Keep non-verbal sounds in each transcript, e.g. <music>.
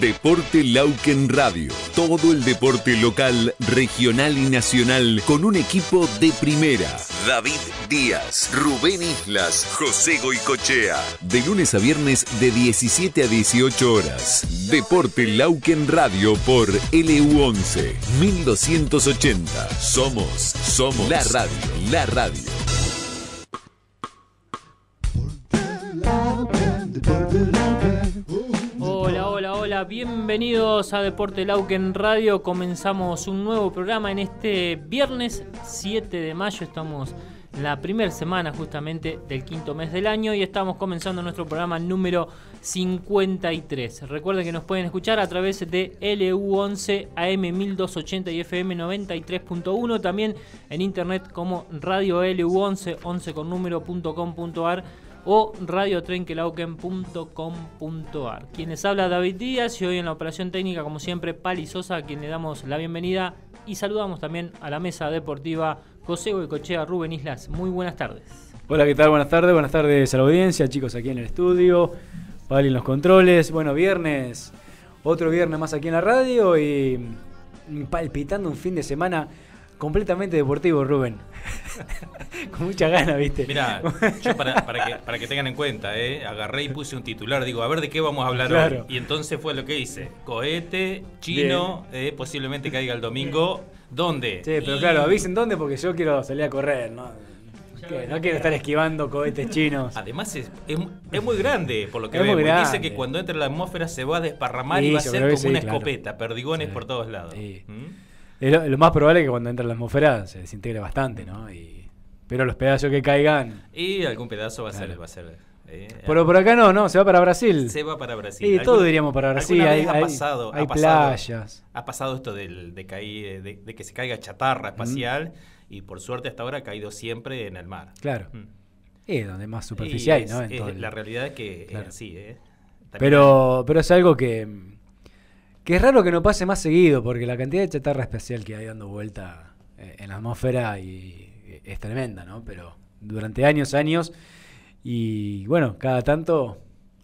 Deporte Lauken Radio. Todo el deporte local, regional y nacional con un equipo de primera. David Díaz, Rubén Islas, José Goicochea. De lunes a viernes de 17 a 18 horas. Deporte Lauken Radio por LU11 1280. Somos, somos la radio, la radio. bienvenidos a Deporte Lauken Radio. Comenzamos un nuevo programa en este viernes 7 de mayo. Estamos en la primera semana justamente del quinto mes del año y estamos comenzando nuestro programa número 53. Recuerden que nos pueden escuchar a través de LU11 AM1280 y FM93.1, también en internet como radio LU11, o radiotrenquelauquen.com.ar. Quienes habla David Díaz y hoy en la operación técnica, como siempre, Pali Sosa, a quien le damos la bienvenida y saludamos también a la mesa deportiva José Goycochea Rubén Islas. Muy buenas tardes. Hola, ¿qué tal? Buenas tardes, buenas tardes a la audiencia, chicos aquí en el estudio, Pali en los controles. Bueno, viernes, otro viernes más aquí en la radio y palpitando un fin de semana completamente deportivo, Rubén. <laughs> Con mucha gana, viste. Mira, <laughs> yo para, que, tengan en cuenta, eh, agarré y puse un titular, digo, a ver de qué vamos a hablar hoy. Y entonces fue lo que hice. Cohete, chino, eh, posiblemente caiga el domingo. ¿Dónde? Sí, pero claro, avisen dónde porque yo quiero salir a correr, ¿no? No quiero estar esquivando cohetes chinos. Además es, muy grande, por lo que vemos. Dice que cuando entra la atmósfera se va a desparramar y va a ser como una escopeta, perdigones por todos lados. ¿Mm? lo, más probable es que cuando entra en la atmósfera se desintegre bastante, ¿no? pero los pedazos que caigan. Y algún pedazo va a ser. Va a ser eh, pero por acá no, no, se va para Brasil. Se va para Brasil. Y todo diríamos para Brasil. Hay, ha pasado, ha pasado, playas. Ha pasado esto eh, de, de, que se caiga chatarra mm. espacial y por suerte hasta ahora ha caído siempre en el mar. Claro. Mm. Es donde más superficial, ¿no? La realidad es que sí, eh. pero, pero es algo que que es raro que no pase más seguido, porque la cantidad de chatarra especial que hay dando vuelta eh, en la atmósfera y, eh, es tremenda, ¿no? Pero durante años, años, y bueno, cada tanto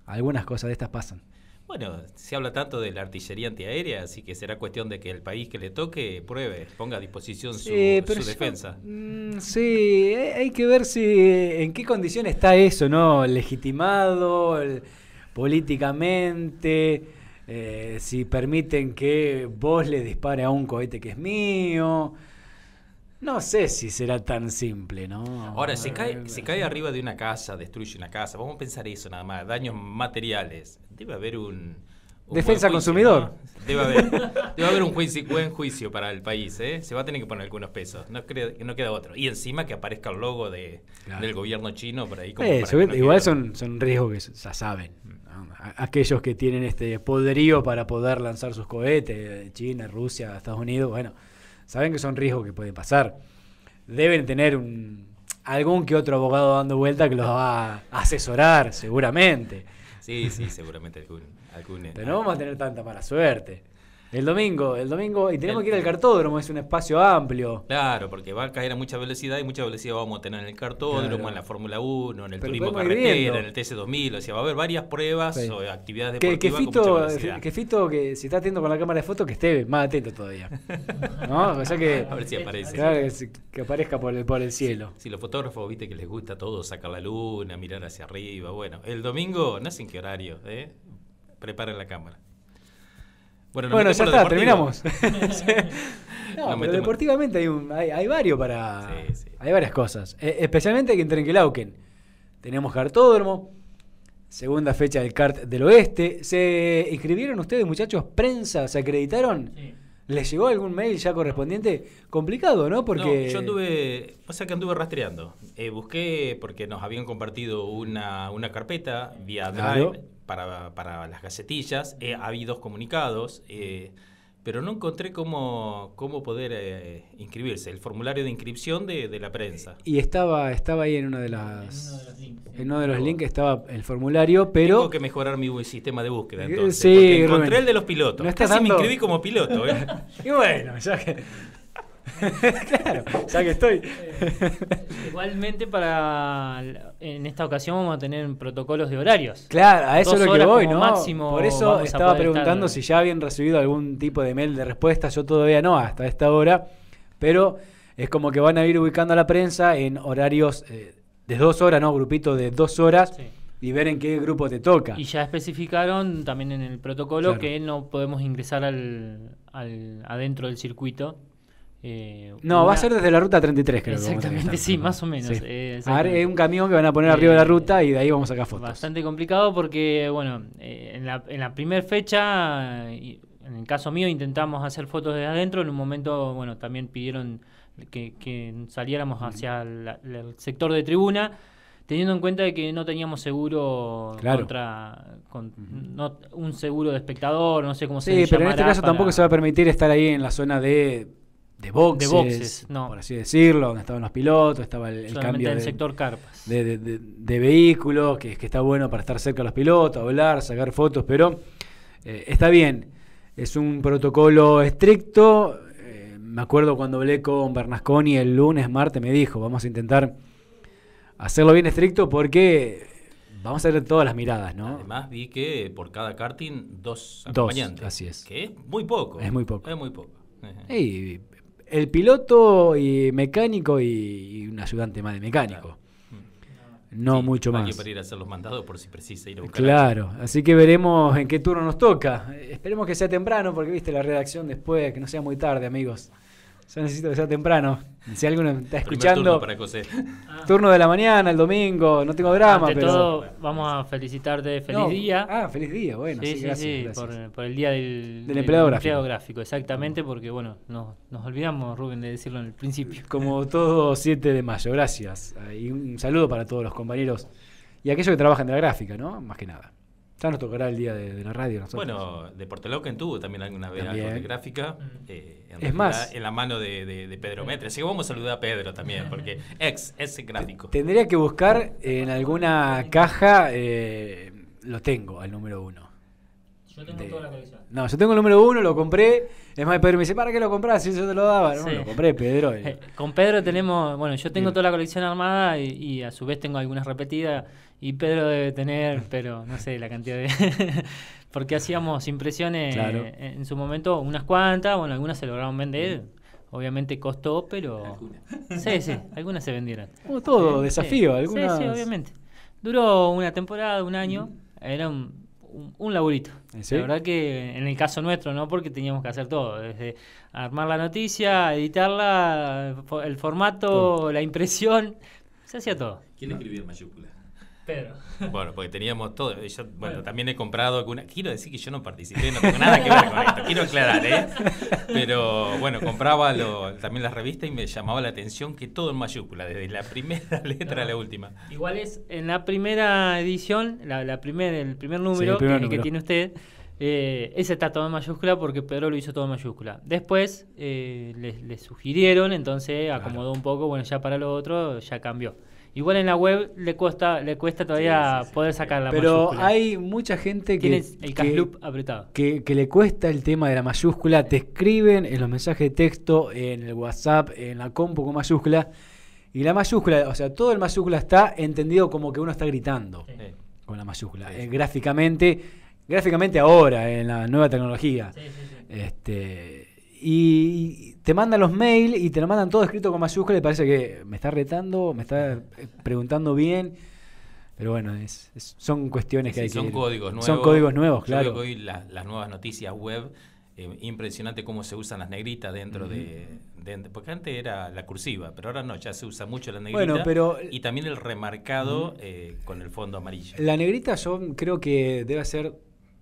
algunas cosas de estas pasan. Bueno, se habla tanto de la artillería antiaérea, así que será cuestión de que el país que le toque pruebe, ponga a disposición su, defensa. Mm, sí, eh, hay que ver en qué condición está eso, ¿no? Legitimado políticamente, eh, si permiten que vos le dispare a un cohete que es mío. No sé si será tan simple, ¿no? Ahora, si cae, si cae arriba de una casa, destruye una casa, vamos a pensar eso nada más, daños materiales. Debe haber un... Defensa consumidor. Debe, haber, un juicio, buen juicio para el país, ¿eh? Se va a tener que poner algunos pesos, no, queda otro. Y encima que aparezca el logo de, del gobierno chino por ahí. Eh, igual son, son riesgos que ya saben aquellos que tienen este poderío para poder lanzar sus cohetes, China, Rusia, Estados Unidos, bueno, saben que son riesgos que pueden pasar. Deben tener algún que otro abogado dando vuelta que los va a asesorar, seguramente. Sí, sí, seguramente algún. algún Pero no vamos a tener tanta mala suerte. El domingo, el domingo, y tenemos que ir al cartódromo, es un espacio amplio. Claro, porque va a caer a mucha velocidad y mucha velocidad vamos a tener en el cartódromo, en la Fórmula 1, en el Turismo Carretera, en el TC2000, o sea, va a haber varias pruebas o actividades deportivas. Que, que, Fito, con mucha que Fito, que si está atento con la cámara de fotos, que esté más atento todavía. ¿No? que, <laughs> a ver si aparece. que, aparezca por el, por el cielo. Si, los fotógrafos, viste que les gusta todo, sacar la luna, mirar hacia arriba, bueno, el domingo, no sé en qué horario, ¿eh? preparen la cámara. Bueno, ya está, terminamos. <laughs> no, deportivamente hay, un, hay, varios para. Hay varias cosas. E, especialmente aquí en Trenquelauquen. Tenemos cartódromo. Segunda fecha del CART del Oeste. ¿Se inscribieron ustedes, muchachos? ¿Prensa? ¿Se acreditaron? ¿Les llegó algún mail ya correspondiente? Complicado, ¿no? Porque. yo anduve. O sea que anduve rastreando. Eh, busqué porque nos habían compartido una, carpeta vía claro para, las gacetillas, ha habido dos comunicados, eh, pero no encontré cómo, cómo poder eh, inscribirse, el formulario de inscripción de, la prensa. Y estaba, estaba ahí en una de las... uno de los links. estaba el formulario, pero... Tengo que mejorar mi sistema de búsqueda eh, entonces, encontré el de los pilotos. Casi me inscribí como piloto. <laughs> y bueno, ya que... <laughs> claro, ya que estoy. Eh, igualmente para en esta ocasión vamos a tener protocolos de horarios. Claro, a eso lo que voy, ¿no? Por eso estaba preguntando si ya habían recibido algún tipo de mail de respuesta, yo todavía no hasta esta hora, pero es como que van a ir ubicando a la prensa en horarios eh, de dos horas, ¿no? Grupito de dos horas. y ver en qué grupo te toca. Y ya especificaron también en el protocolo que no podemos ingresar al, al adentro del circuito eh, no, va a ser desde la ruta 33, creo. Exactamente, sí, más o menos. es un camión que van a poner arriba de la ruta y de ahí vamos a sacar fotos. Bastante complicado porque, bueno, eh, en la, en la primera fecha, en el caso mío, intentamos hacer fotos desde adentro. En un momento, bueno, también pidieron que, saliéramos hacia el sector de tribuna. Teniendo en cuenta que no teníamos seguro contra con, un seguro de espectador, no sé cómo se llama. Sí, pero en este caso tampoco se va a permitir estar ahí en la zona de de boxes, por así decirlo, donde estaban los pilotos, estaba el, cambio del de, sector carpas. De, de, de vehículos que, que, está bueno para estar cerca de los pilotos, hablar, sacar fotos, pero eh, está bien. Es un protocolo estricto. Eh, me acuerdo cuando hablé con Bernasconi el lunes, martes, me dijo, vamos a intentar hacerlo bien estricto porque vamos a ver todas las miradas, ¿no? Además vi que por cada karting dos acompañantes. Dos, así es. Que es muy poco. Es muy poco. Es muy poco. Y el piloto y mecánico y, un ayudante más de mecánico. No mucho más. para a hacer los mandados por si precisa ir a buscar. Claro, así que veremos en qué turno nos toca. Esperemos que sea temprano, porque viste la redacción después, que no sea muy tarde, amigos. Ya necesito que sea temprano. Si alguno está escuchando. Ah. Turno, de la mañana, el domingo, no tengo drama. Ante pero... todo, vamos a felicitarte. Feliz día. Ah, feliz día, bueno. Sí, gracias, Por, el día del, empleado, gráfico. Exactamente, porque bueno, nos olvidamos, Rubén, de decirlo en el principio. Como todo 7 de mayo, gracias. Y un saludo para todos los compañeros y aquellos que trabajan de la gráfica, ¿no? Más que nada nos tocará el día de, la radio. Bueno, Deporte que tuvo también alguna vez algo gráfica. Mm. Eh, en es más. En la mano de, Pedro mm. Metre. Así que vamos a saludar a Pedro también, porque <laughs> ex, ese gráfico. Tendría que buscar en alguna caja, eh, lo tengo, al número uno. Yo tengo toda la colección. No, yo tengo el número uno, lo compré. Es más, Pedro me dice, ¿para qué lo compras? Si yo te lo daba. lo compré, Pedro. <laughs> Con Pedro tenemos, bueno, yo tengo toda la colección armada y, y a su vez tengo algunas repetidas y Pedro debe tener, pero no sé la cantidad de... <laughs> porque hacíamos impresiones en, su momento, unas cuantas, bueno, algunas se lograron vender. Obviamente costó, pero... Algunas. Sí, sí, algunas se vendieron. Como todo, desafío, algunas... Sí, sí, obviamente. Duró una temporada, un año. Era un, un, laburito. La verdad que en el caso nuestro, ¿no? Porque teníamos que hacer todo, desde armar la noticia, editarla, el formato, la impresión, se hacía todo. ¿Quién escribía en bueno, porque teníamos todo. bueno, también he comprado alguna. Quiero decir que yo no participé, no tengo nada que ver con esto. Quiero aclarar, ¿eh? Pero bueno, compraba también la revista y me llamaba la atención que todo en mayúscula, desde la primera <laughs> letra a la última. Igual es en la primera edición, la, la el primer número, que, tiene usted. Eh, ese está todo en mayúscula porque Pedro lo hizo todo en mayúscula. Después eh, le, sugirieron, entonces acomodó un poco, bueno, ya para lo otro ya cambió. Igual en la web le cuesta, le cuesta todavía poder sacar la Pero hay mucha gente que. el apretado. Que, le cuesta el tema de la mayúscula. Te escriben en los mensajes de texto, en el WhatsApp, en la compu con mayúscula. Y la mayúscula, o sea, todo el mayúscula está entendido como que uno está gritando con la mayúscula. Eh, gráficamente, gráficamente ahora, en la nueva tecnología. Este, y te mandan los mails y te lo mandan todo escrito con mayúsculas y parece que me está retando, me está eh, preguntando bien. Pero bueno, son cuestiones que hay son que. Son códigos nuevos. Son códigos nuevos, claro. Yo hoy las nuevas noticias web, eh, impresionante cómo se usan las negritas dentro de, Porque antes era la cursiva, pero ahora no, ya se usa mucho la negrita. pero. Y también el remarcado eh, con el fondo amarillo. La negrita, yo creo que debe ser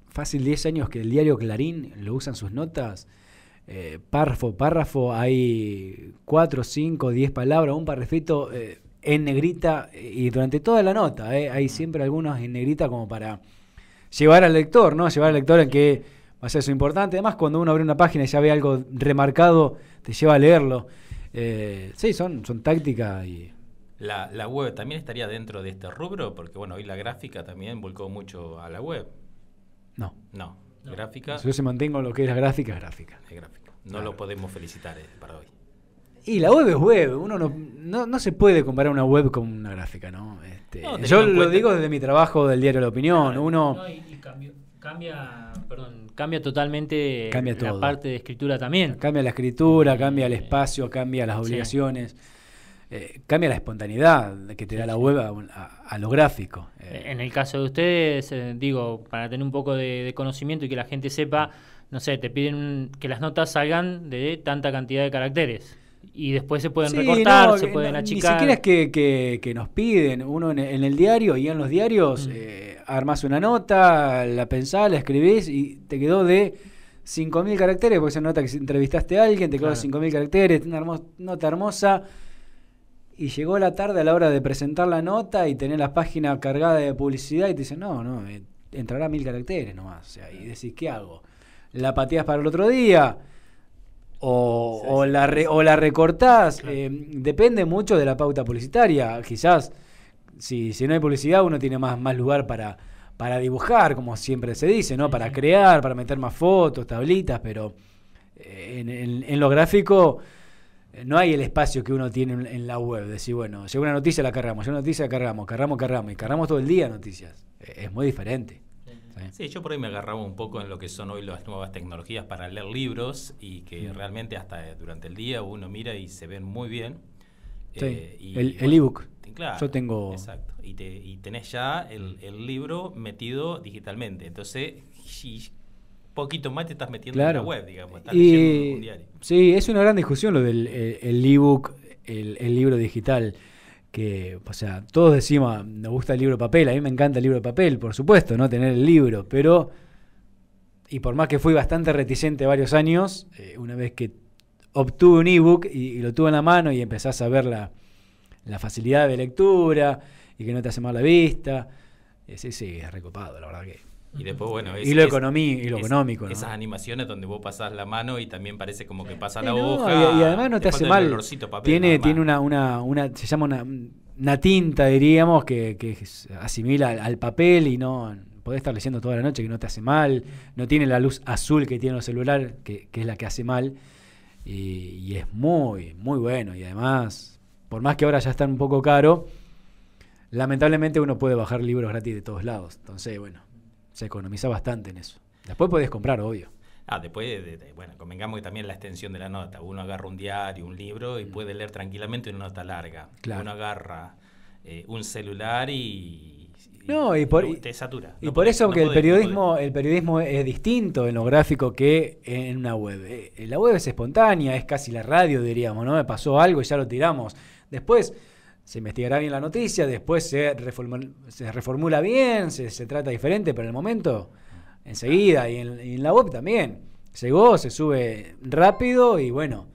fácil 10 años que el diario Clarín lo usan sus notas. Eh, párrafo, párrafo, hay cuatro, cinco, diez palabras, un parrafito eh, en negrita eh, y durante toda la nota hay siempre algunos en negrita como para llevar al lector, ¿no? Llevar al lector en que va a ser eso importante. Además, cuando uno abre una página y ya ve algo remarcado, te lleva a leerlo. sí, son, son tácticas y... La, la web también estaría dentro de este rubro, porque bueno, hoy la gráfica también volcó mucho a la web. No. No. Si yo se mantengo lo que es la gráfica, gráfica. Es gráfica. No lo podemos felicitar eh, para hoy. Y la web es web, uno no, no, se puede comparar una web con una gráfica, ¿no? Este, yo lo digo desde mi trabajo del diario La Opinión, uno... cambia, cambia totalmente la parte de escritura también. Cambia la escritura, cambia el eh, espacio, cambia las obligaciones. Eh, cambia la espontaneidad que te da la web a, a, lo gráfico. Eh. En el caso de ustedes, eh, digo, para tener un poco de, conocimiento y que la gente sepa, no sé, te piden que las notas salgan de tanta cantidad de caracteres. Y después se pueden recortar, se pueden achicar. Ni siquiera que, que, nos piden. Uno en, el diario y en los diarios mm. armas una nota, la pensás, la escribís y te quedó de 5.000 caracteres, porque esa nota que entrevistaste a alguien, te quedó de 5.000 caracteres, una nota hermosa y llegó la tarde a la hora de presentar la nota y tener la página cargada de publicidad y te dicen, no, no, eh, entrará mil caracteres nomás. O y decís, ¿qué hago? ¿La pateas para el otro día? O, la, o la recortás. Eh, depende mucho de la pauta publicitaria. Quizás, si, si no hay publicidad, uno tiene más, más lugar para, para dibujar, como siempre se dice, ¿no? Para crear, para meter más fotos, tablitas, pero eh, en, en, en lo gráfico eh, no hay el espacio que uno tiene en la web. Decir, bueno, llega una noticia, la cargamos, llega una noticia, la cargamos, cargamos, cargamos, y cargamos todo el día noticias. Eh, es muy diferente. Sí, yo por ahí me agarraba un poco en lo que son hoy las nuevas tecnologías para leer libros y que mm. realmente hasta durante el día uno mira y se ven muy bien. Eh, el e ebook. claro, yo tengo... Exacto. Y, te, y tenés ya el, libro metido digitalmente. Entonces, poquito más te estás metiendo en la web, digamos. Estás y, un Sí, es una gran discusión lo del e-book, el, libro digital. Que, o sea, todos decimos, nos gusta el libro papel, a mí me encanta el libro de papel, por supuesto, ¿no? Tener el libro, pero. Y por más que fui bastante reticente varios años, eh, una vez que obtuve un ebook y, y lo tuve en la mano y empezás a ver la, la facilidad de lectura y que no te hace mal la vista, eh, sí, sí, es recopado, la verdad que y después, bueno. y lo, económico. Esas animaciones donde vos pasás la mano y también parece como que pasa la hoja. Y, además no te hace mal. tiene tiene una, una, una. Se llama una, tinta, diríamos, que, asimila al, papel y no. Podés estar leyendo toda la noche que no te hace mal. No tiene la luz azul que tiene el celular que, es la que hace mal. Y, y es muy, muy bueno. Y además, por más que ahora ya están un poco caro, lamentablemente uno puede bajar libros gratis de todos lados. Entonces, bueno se economiza bastante en eso. Después podés comprar, obvio. Ah, después, bueno, convengamos que también la extensión de la nota. Uno agarra un diario, un libro y mm. puede leer tranquilamente una nota larga. Claro. Uno agarra eh, un celular y, no, y por, te satura. Y por eso que el, periodismo, el periodismo es distinto en lo gráfico que en una web. Eh, la web es espontánea, es casi la radio, diríamos, ¿no? Me pasó algo y ya lo tiramos. Después se investigará bien la noticia, después se reformula, se reformula bien, se, trata diferente, pero en el momento, enseguida, y en, la web también. Llegó, se sube rápido y bueno,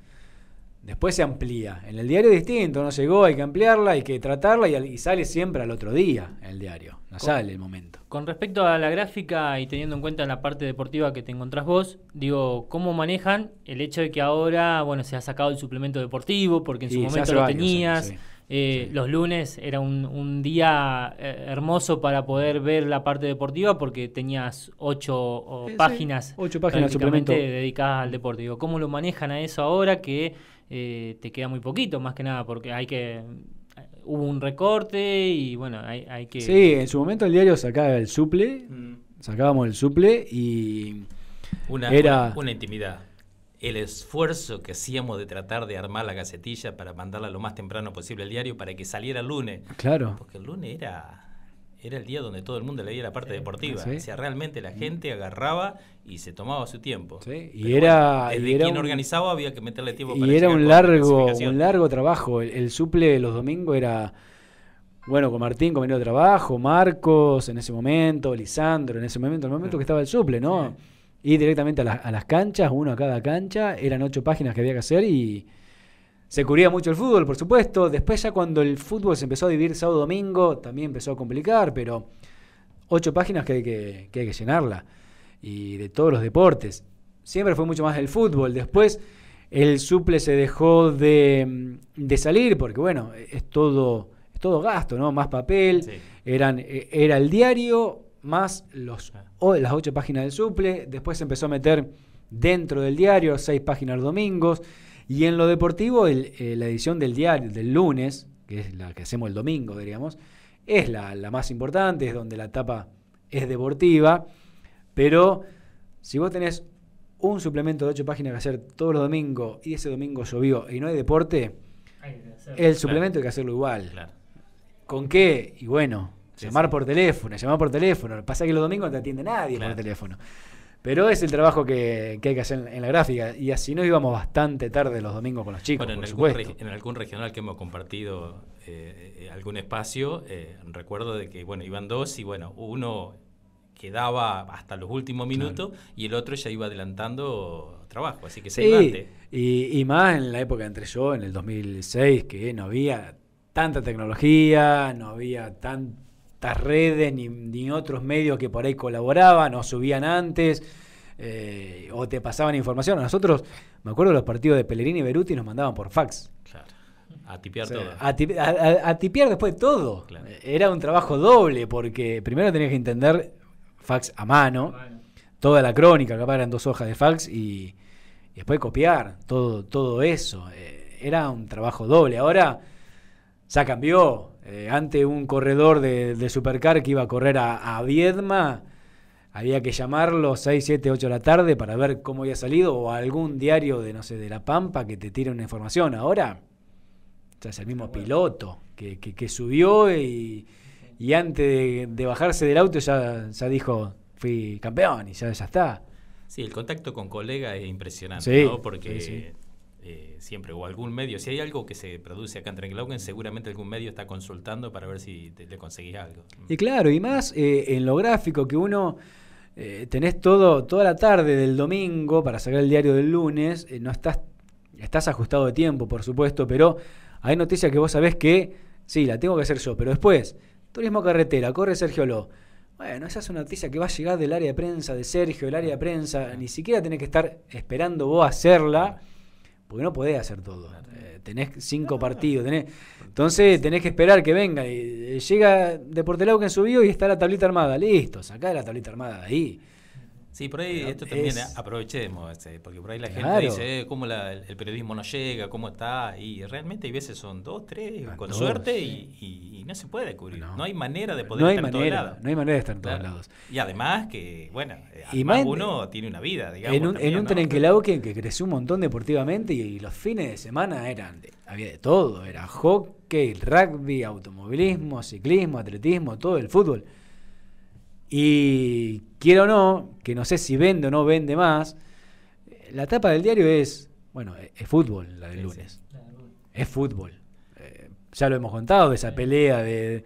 después se amplía. En el diario es distinto, no llegó, hay que ampliarla, hay que tratarla y, sale siempre al otro día el diario, no sale el momento. Con respecto a la gráfica y teniendo en cuenta la parte deportiva que te encontrás vos, digo, ¿cómo manejan el hecho de que ahora, bueno, se ha sacado el suplemento deportivo porque en su momento lo tenías? Eh, los lunes era un, día eh, hermoso para poder ver la parte deportiva porque tenías ocho páginas, ocho dedicadas al deporte. Digo, ¿Cómo lo manejan a eso ahora que eh, te queda muy poquito, más que nada, porque hay que hubo un recorte y bueno, hay, que... Sí, en su momento el diario sacaba el suple, mm. sacábamos el suple y... era, una intimidad el esfuerzo que hacíamos de tratar de armar la gacetilla para mandarla lo más temprano posible al diario para que saliera el lunes. Claro. Porque el lunes era, era el día donde todo el mundo leía la parte deportiva. O sea, realmente la mm. gente agarraba y se tomaba su tiempo. Y era. desde quien organizaba había que meterle tiempo para Y era un largo, un largo trabajo. El, suple los domingos era. Bueno, con Martín, compañero de trabajo, Marcos en ese momento, Lisandro en ese momento, el momento que estaba el suple, ¿no? Y directamente a, las canchas, uno a cada cancha, eran ocho páginas que había que hacer y se cubría mucho el fútbol, por supuesto. Después ya cuando el fútbol se empezó a dividir sábado-domingo, también empezó a complicar, pero ocho páginas que hay que, que llenarla. Y de todos los deportes. Siempre fue mucho más el fútbol. Después el suple se dejó de, salir porque, bueno, es todo, es todo gasto, ¿no? Más papel. Eran, e, era el diario más los, o las ocho páginas del suple, después se empezó a meter dentro del diario, seis páginas domingos, y en lo deportivo eh, la edición del diario del lunes, que es la que hacemos el domingo, diríamos, es la, la más importante, es donde la etapa es deportiva, pero si vos tenés un suplemento de ocho páginas que hacer todos los domingos y ese domingo llovió y no hay deporte, el suplemento hay que hacerlo igual. ¿Con qué? Y bueno, llamar por teléfono, llamar por teléfono. Lo que Pasa es que los domingos no te atiende nadie claro. por teléfono. Pero es el trabajo que, hay que hacer en, la gráfica. Y así no íbamos bastante tarde los domingos con los chicos. Bueno, en, algún, en algún regional que hemos compartido eh, eh, algún espacio, eh, recuerdo de que bueno, iban dos y bueno, uno quedaba hasta los últimos minutos y el otro ya iba adelantando trabajo, así que se sí, y, y, más en la época entre yo, en el 2006, que no había tanta tecnología, no había tanta estas redes ni, otros medios que por ahí colaboraban o subían antes eh, o te pasaban información. A nosotros, me acuerdo los partidos de Pellerín y Beruti nos mandaban por fax. A tipear todo. A, tipear después todo. Era un trabajo doble porque primero tenías que entender fax a mano, toda la crónica, que eran dos hojas de fax y, después copiar todo, todo eso. Eh, era un trabajo doble. Ahora ya cambió eh, ante un corredor de, supercar que iba a correr a, Viedma, había que llamarlo 6, 7, 8 de la tarde para ver cómo había salido o algún diario de, no sé, de La Pampa que te tire una información. Ahora, es el mismo piloto que, subió y, antes de, bajarse del auto ya, dijo, fui campeón y ya, está. Sí, el contacto con colega es impresionante, Porque eh, siempre, o algún medio. Si hay algo que se produce acá en seguramente algún medio está consultando para ver si le conseguís algo. Y claro, y más eh, en lo gráfico, que uno eh, tenés todo, toda la tarde del domingo para sacar el diario del lunes, no estás, estás ajustado de tiempo, por supuesto, pero hay noticias que vos sabés que, sí, la tengo que hacer yo, pero después, turismo carretera, corre Sergio Ló. Bueno, esa es una noticia que va a llegar del área de prensa de Sergio, el área de prensa, ni siquiera tenés que estar esperando vos hacerla. Porque no podés hacer todo. Eh, tenés cinco partidos. Tenés, entonces tenés que esperar que venga. Y, eh, llega Deportelau que subió y está la tablita armada. Listo, sacá la tablita armada ahí. Sí, por ahí esto también eh, aprovechemos, este, porque por ahí la gente dice, eh, ¿cómo el periodismo no llega? ¿Cómo está? Y realmente hay veces son dos, tres, ah, con suerte, y, no se puede descubrir, No, hay manera de poder estar en todos lados. No hay manera de estar en todos lados. Y además que, bueno, eh, además uno tiene una vida, digamos. En un, tren en un que creció un montón deportivamente y, los fines de semana eran, había de todo, era hockey, rugby, automovilismo, ciclismo, atletismo, todo el fútbol. Y quiero o no, que no sé si vende o no vende más, la tapa del diario es, bueno, e-, es, fútbol la del lunes. es fútbol. Eh, ya lo hemos contado, de esa pelea de,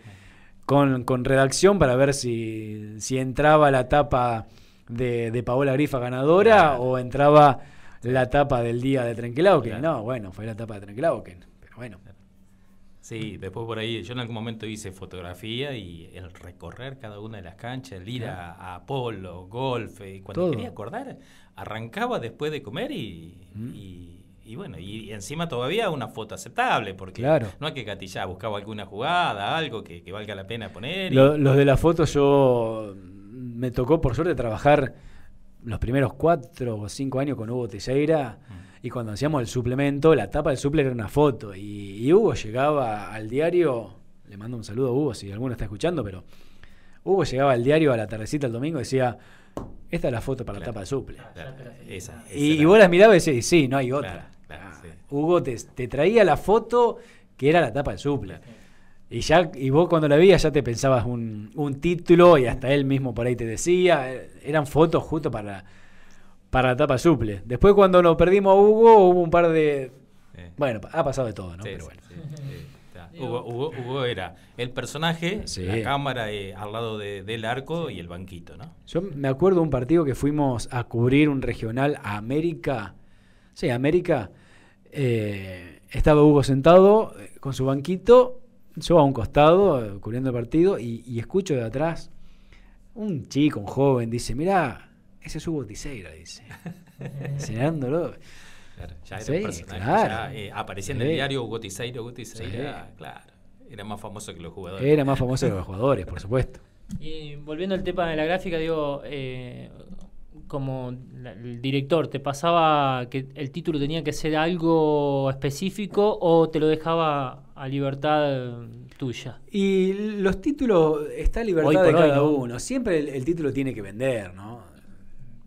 con, redacción para ver si, entraba la tapa de, de Paola Grifa ganadora o entraba la tapa del día de Trenquilauquen, No, bueno, fue la tapa de Trenkelauken. Pero bueno, Sí, después por ahí, yo en algún momento hice fotografía y el recorrer cada una de las canchas, el ir a, polo, golf, y eh, cuando quería acordar, arrancaba después de comer mm. y, bueno, y encima todavía una foto aceptable, porque no hay que gatillar, buscaba alguna jugada, algo que, valga la pena poner. los de la foto yo mm, me tocó por suerte trabajar los primeros cuatro o cinco años con Hugo Teixeira. Y cuando hacíamos el suplemento, la tapa del suple era una foto. Y, Hugo llegaba al diario, le mando un saludo a Hugo si alguno está escuchando, pero Hugo llegaba al diario a la tardecita el domingo y decía, esta es la foto para la tapa del suple. y, vos las mirabas y decís, sí, no hay otra. Ah, Hugo te, traía la foto que era la tapa del suple. Y, ya, y vos cuando la veías ya te pensabas un título y hasta él mismo por ahí te decía, eh, eran fotos justo para para la etapa suple. Después cuando nos perdimos a Hugo hubo un par de... Eh. Bueno, ha pasado de todo, ¿no? Pero bueno. Eh, Hugo, era el personaje, la cámara eh, al lado del arco y el banquito, ¿no? Yo me acuerdo de un partido que fuimos a cubrir un regional a América. Sí, América. estaba Hugo sentado con su banquito, yo a un costado, cubriendo el partido, y, y escucho de atrás un chico, un joven, dice, mira ese es Hugo Tiseira, dice. <laughs> Enseñándolo. ya era personaje. Ya, eh, aparecía en el diario Hugo Tiseira, Hugo Tiseira, claro. Era más famoso que los jugadores. Era más famoso que los jugadores, por supuesto. Y volviendo al tema de la gráfica, digo, eh, como el director, ¿te pasaba que el título tenía que ser algo específico o te lo dejaba a libertad eh, tuya? Y los títulos está libertad de cada uno. Siempre el, título tiene que vender, ¿no?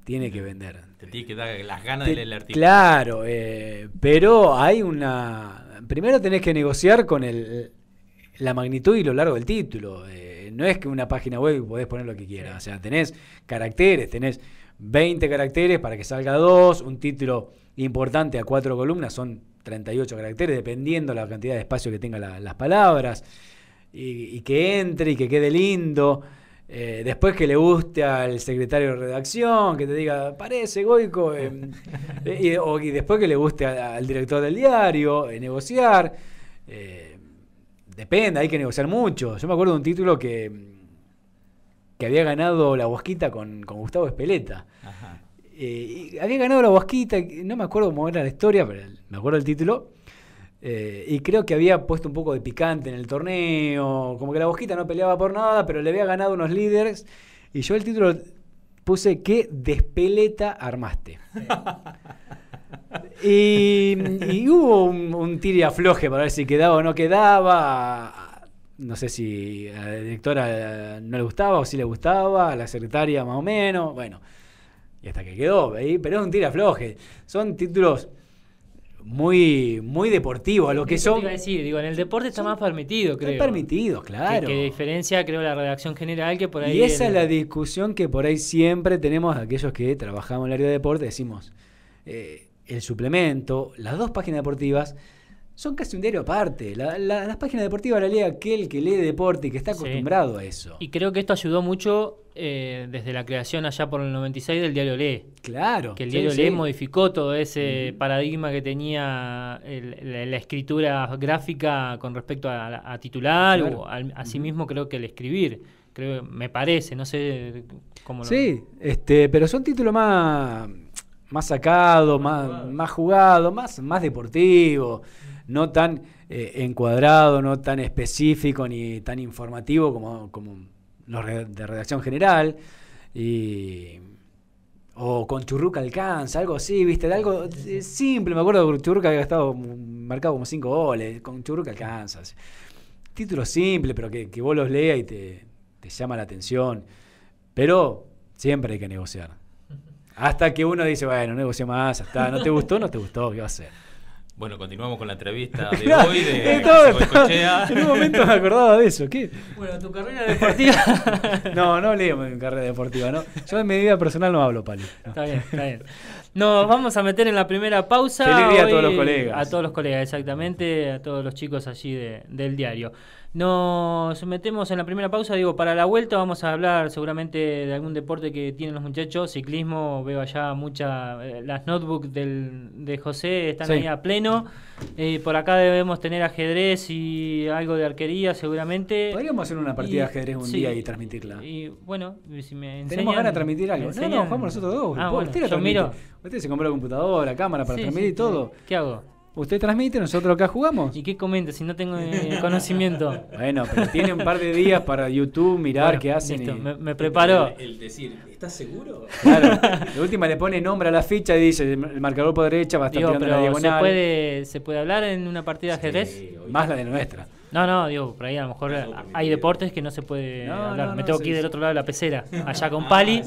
tiene que vender. Te que dar las ganas de leer el artículo. Claro, eh, pero hay una... Primero tenés que negociar con el, la magnitud y lo largo del título. Eh, no es que una página web podés poner lo que quieras. O sea, tenés caracteres, tenés 20 caracteres para que salga dos, un título importante a cuatro columnas, son 38 caracteres, dependiendo la cantidad de espacio que tengan las palabras, y, y que entre y que quede lindo. Eh, después que le guste al secretario de redacción, que te diga, parece Goico, eh, <laughs> y, después que le guste al director del diario, eh, negociar. depende, hay que negociar mucho. Yo me acuerdo de un título que, que había ganado la bosquita con, Gustavo Espeleta. había ganado la bosquita, no me acuerdo cómo era la historia, pero me acuerdo el título. Eh, y creo que había puesto un poco de picante en el torneo, como que la Bosquita no peleaba por nada, pero le había ganado unos líderes. Y yo el título puse, ¿qué despeleta armaste? <laughs> y, hubo un, un para ver si quedaba o no quedaba. No sé si a la directora no le gustaba o si le gustaba, a la secretaria más o menos, bueno. Y hasta que quedó, pero es un tira afloje. Son títulos muy, muy deportivo a lo que son. decir, digo, en el deporte está más permitido, creo. permitido, claro. Que, diferencia, creo, la redacción general que por ahí. Y esa es la discusión que por ahí siempre tenemos aquellos que trabajamos en el área de deporte, decimos, eh, el suplemento, las dos páginas deportivas son casi un diario aparte. La, las páginas deportivas la lee aquel que lee deporte y que está acostumbrado a eso. Y creo que esto ayudó mucho eh, desde la creación allá por el 96 del diario Lee. Claro. Que el diario Lee modificó todo ese paradigma que tenía la, escritura gráfica con respecto a, titular o a sí mismo creo que el escribir. Creo, me parece, no sé cómo lo... Sí, este, pero son títulos más más sacado, más, más, jugado, más, más deportivo, no tan eh, encuadrado, no tan específico ni tan informativo como, como los de redacción general. Y, o con Churruca alcanza, algo así, viste, algo eh, simple. Me acuerdo que Churruca había estado marcado como cinco goles, con Churruca alcanza. Títulos simples, pero que, vos los leas y te llama la atención. Pero siempre hay que negociar hasta que uno dice, bueno, negocio más, hasta no te gustó, no te gustó, ¿qué va a hacer? Bueno, continuamos con la entrevista <laughs> de hoy de todo, Cochea. En un momento me acordaba de eso. ¿qué? Bueno, tu carrera deportiva. <laughs> no, no leo mi carrera deportiva, ¿no? Yo en mi vida personal no hablo, Pali. Está bien, está bien. Nos vamos a meter en la primera pausa. Feliz día a todos los colegas. A todos los colegas, exactamente, a todos los chicos allí de, del diario. Nos metemos en la primera pausa, digo, para la vuelta vamos a hablar seguramente de algún deporte que tienen los muchachos, ciclismo, veo allá muchas, eh, las notebooks del, de José están ahí a pleno, eh, por acá debemos tener ajedrez y algo de arquería seguramente. Podríamos hacer una partida de ajedrez un día y transmitirla. Y bueno, si me enseñan, Tenemos ganas de transmitir algo. No, no, vamos nosotros dos. Ah, bueno, yo miro. se compró la computadora, cámara para transmitir y todo. ¿Qué hago? Usted transmite, nosotros acá jugamos. ¿Y qué comenta si no tengo eh, <laughs> conocimiento? Bueno, pero tiene un par de días para YouTube mirar qué hacen. me, me, preparó. El, decir, ¿estás seguro? Claro. <laughs> La última le pone nombre a la ficha y dice, el marcador por derecha bastante. a la diagonal. ¿se puede, ¿Se puede hablar en una partida de ajedrez? Más la de nuestra. No, no, digo, por ahí a lo mejor hay deportes que no se puede hablar. me tengo que ir del otro lado de la pecera, <laughs> ah, allá con no, Pali.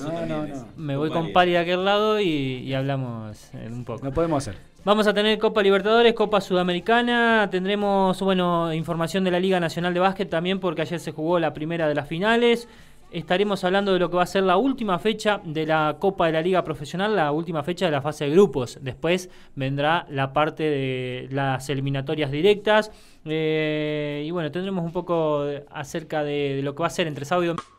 Me voy con Pali de aquel lado y, y hablamos un poco. No podemos hacer. Vamos a tener Copa Libertadores, Copa Sudamericana, tendremos, bueno, información de la Liga Nacional de Básquet también porque ayer se jugó la primera de las finales. Estaremos hablando de lo que va a ser la última fecha de la Copa de la Liga Profesional, la última fecha de la fase de grupos. Después vendrá la parte de las eliminatorias directas. Eh, y bueno, tendremos un poco acerca de, de lo que va a ser entre sábado y domingo.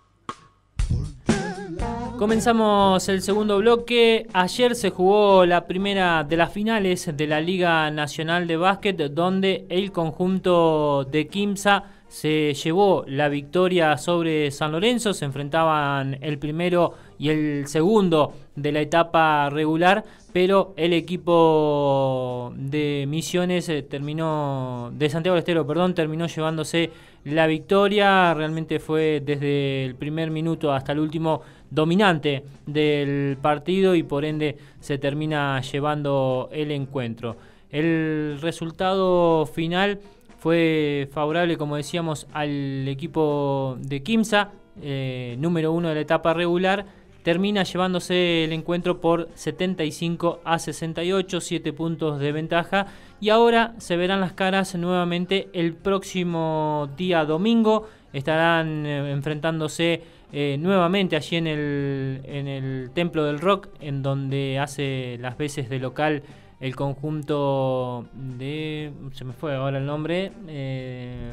Comenzamos el segundo bloque. Ayer se jugó la primera de las finales de la Liga Nacional de Básquet, donde el conjunto de Kimsa se llevó la victoria sobre San Lorenzo. Se enfrentaban el primero y el segundo de la etapa regular, pero el equipo de Misiones eh, terminó de Santiago del Estero, perdón, terminó llevándose la victoria realmente fue desde el primer minuto hasta el último dominante del partido y por ende se termina llevando el encuentro. El resultado final fue favorable, como decíamos, al equipo de Kimsa, eh, número uno de la etapa regular termina llevándose el encuentro por 75 a 68, 7 puntos de ventaja. Y ahora se verán las caras nuevamente el próximo día domingo. Estarán eh, enfrentándose eh, nuevamente allí en el, en el Templo del Rock, en donde hace las veces de local el conjunto de... Se me fue ahora el nombre. Eh,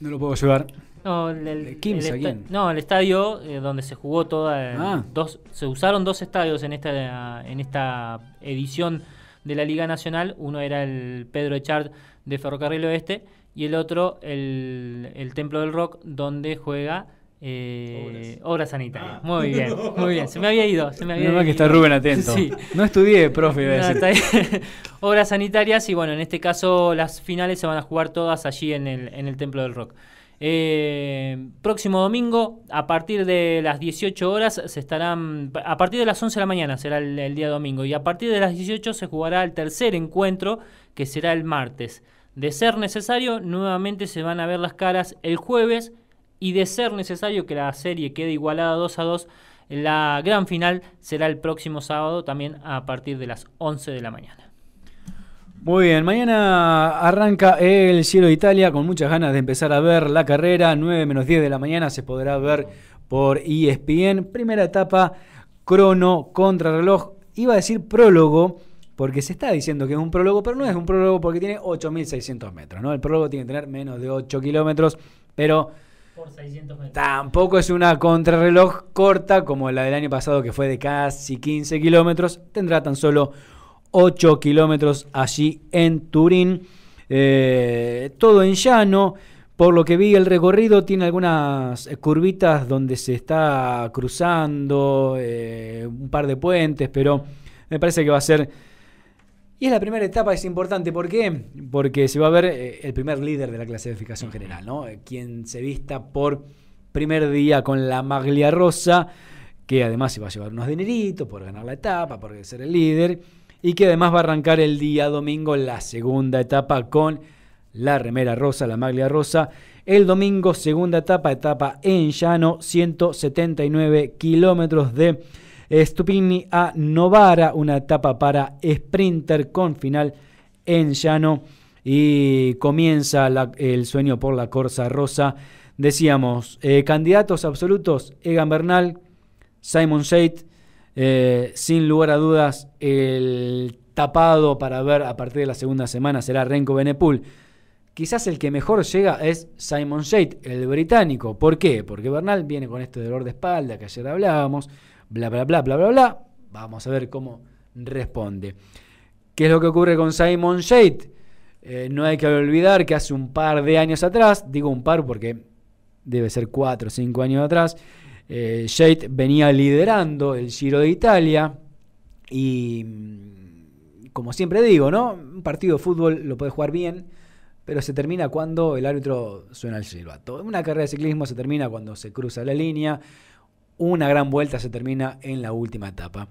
no lo puedo llevar. No, el, no, el estadio eh, donde se jugó toda. Eh, ah. Dos, se usaron dos estadios en esta, en esta edición de la Liga Nacional. Uno era el Pedro Echard de Ferrocarril Oeste y el otro el, Templo del Rock donde juega eh, obras. sanitarias. Ah. Muy bien, muy bien. Se me había ido. Se me había que está Rubén atento. No estudié, profe. <laughs> obras sanitarias y bueno, en este caso las finales se van a jugar todas allí en el, en el Templo del Rock. Eh, próximo domingo, a partir de las 18 horas, se estarán. A partir de las 11 de la mañana será el, el, día domingo. Y a partir de las 18 se jugará el tercer encuentro, que será el martes. De ser necesario, nuevamente se van a ver las caras el jueves. Y de ser necesario que la serie quede igualada 2 a 2, la gran final será el próximo sábado, también a partir de las 11 de la mañana. Muy bien, mañana arranca el Cielo de Italia con muchas ganas de empezar a ver la carrera. 9 menos 10 de la mañana se podrá ver por ESPN. Primera etapa, crono, contrarreloj. Iba a decir prólogo, porque se está diciendo que es un prólogo, pero no es un prólogo porque tiene 8.600 metros. ¿no? El prólogo tiene que tener menos de 8 kilómetros, pero... Tampoco es una contrarreloj corta como la del año pasado que fue de casi 15 kilómetros. Tendrá tan solo 8 kilómetros allí en Turín, eh, todo en llano. Por lo que vi, el recorrido tiene algunas eh, curvitas donde se está cruzando, eh, un par de puentes, pero me parece que va a ser... Y es la primera etapa, es importante, ¿por qué? Porque se va a ver el primer líder de la clasificación general, ¿no? Quien se vista por primer día con la maglia rosa, que además se va a llevar unos dineritos por ganar la etapa, por ser el líder y que además va a arrancar el día domingo la segunda etapa con la remera rosa, la maglia rosa. El domingo, segunda etapa, etapa en llano, 179 kilómetros de Stupini a Novara, una etapa para sprinter con final en llano y comienza el sueño por la Corsa Rosa. Decíamos, eh, candidatos absolutos, Egan Bernal, Simon Shade, eh, sin lugar a dudas, el tapado para ver a partir de la segunda semana será Renko Benepool. Quizás el que mejor llega es Simon Shade, el británico. ¿Por qué? Porque Bernal viene con este dolor de espalda que ayer hablábamos, bla, bla, bla, bla, bla, bla. Vamos a ver cómo responde. ¿Qué es lo que ocurre con Simon Shade? Eh, no hay que olvidar que hace un par de años atrás, digo un par porque debe ser cuatro o cinco años atrás, eh, venía liderando el Giro de Italia y, mm, como siempre digo, ¿no? Un partido de fútbol lo puede jugar bien, pero se termina cuando el árbitro suena el silbato. Una carrera de ciclismo se termina cuando se cruza la línea, una gran vuelta se termina en la última etapa.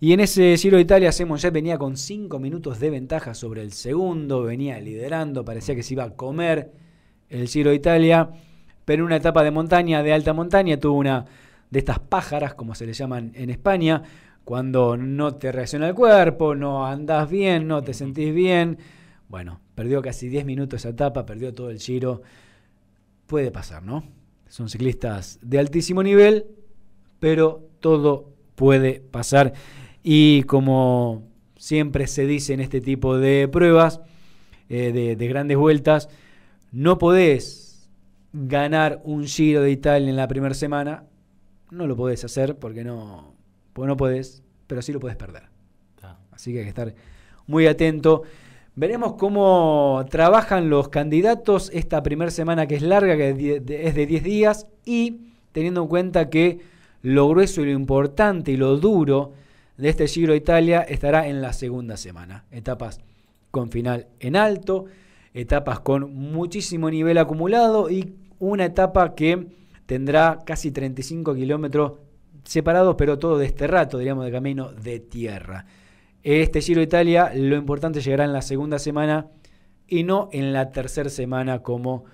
Y en ese Giro de Italia, Simon venía con 5 minutos de ventaja sobre el segundo, venía liderando, parecía que se iba a comer el Giro de Italia pero en una etapa de montaña, de alta montaña, tuvo una de estas pájaras, como se le llaman en España, cuando no te reacciona el cuerpo, no andas bien, no te sentís bien. Bueno, perdió casi 10 minutos esa etapa, perdió todo el giro. Puede pasar, ¿no? Son ciclistas de altísimo nivel, pero todo puede pasar. Y como siempre se dice en este tipo de pruebas, eh, de, de grandes vueltas, no podés ganar un Giro de Italia en la primera semana, no lo podés hacer porque no, podés, pero sí lo podés perder. Así que hay que estar muy atento. Veremos cómo trabajan los candidatos esta primera semana que es larga, que es de 10 días, y teniendo en cuenta que lo grueso y lo importante y lo duro de este Giro de Italia estará en la segunda semana. Etapas con final en alto, etapas con muchísimo nivel acumulado y una etapa que tendrá casi 35 kilómetros separados, pero todo de este rato, diríamos, de camino de tierra. Este Giro Italia, lo importante llegará en la segunda semana y no en la tercera semana como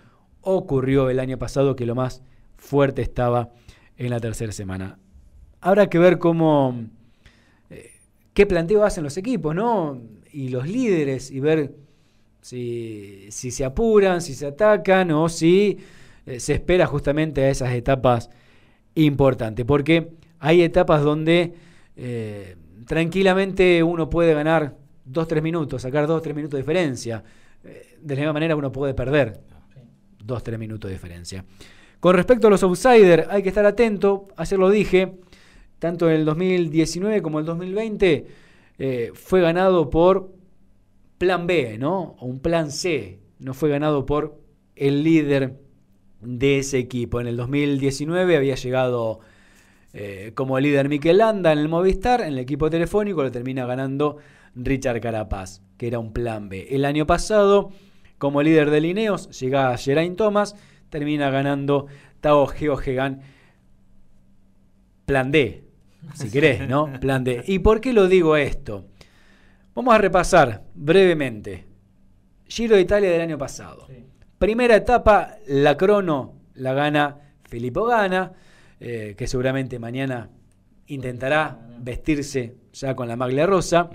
ocurrió el año pasado, que lo más fuerte estaba en la tercera semana. Habrá que ver cómo, eh, qué planteo hacen los equipos, ¿no? Y los líderes, y ver si se apuran, si se atacan o si eh, se espera justamente a esas etapas importantes, porque hay etapas donde eh, tranquilamente uno puede ganar 2-3 minutos, sacar 2-3 minutos de diferencia. Eh, de la misma manera uno puede perder 2-3 minutos de diferencia. Con respecto a los outsiders, hay que estar atento, ayer lo dije, tanto en el 2019 como en el 2020 fue ganado por plan B, ¿no? O un plan C, no fue ganado por el líder de ese equipo. En el 2019 había llegado eh, como líder Miquel Landa en el Movistar, en el equipo telefónico lo termina ganando Richard Carapaz, que era un plan B. El año pasado, como líder de Lineos, llega Geraint Thomas, termina ganando Tao Geoghegan, plan D, si <laughs> querés, ¿no? Plan D. ¿Y por qué lo digo esto? Vamos a repasar brevemente. Giro de Italia del año pasado. Primera etapa, la crono la gana Filippo Gana, eh, que seguramente mañana intentará vestirse ya con la maglia rosa.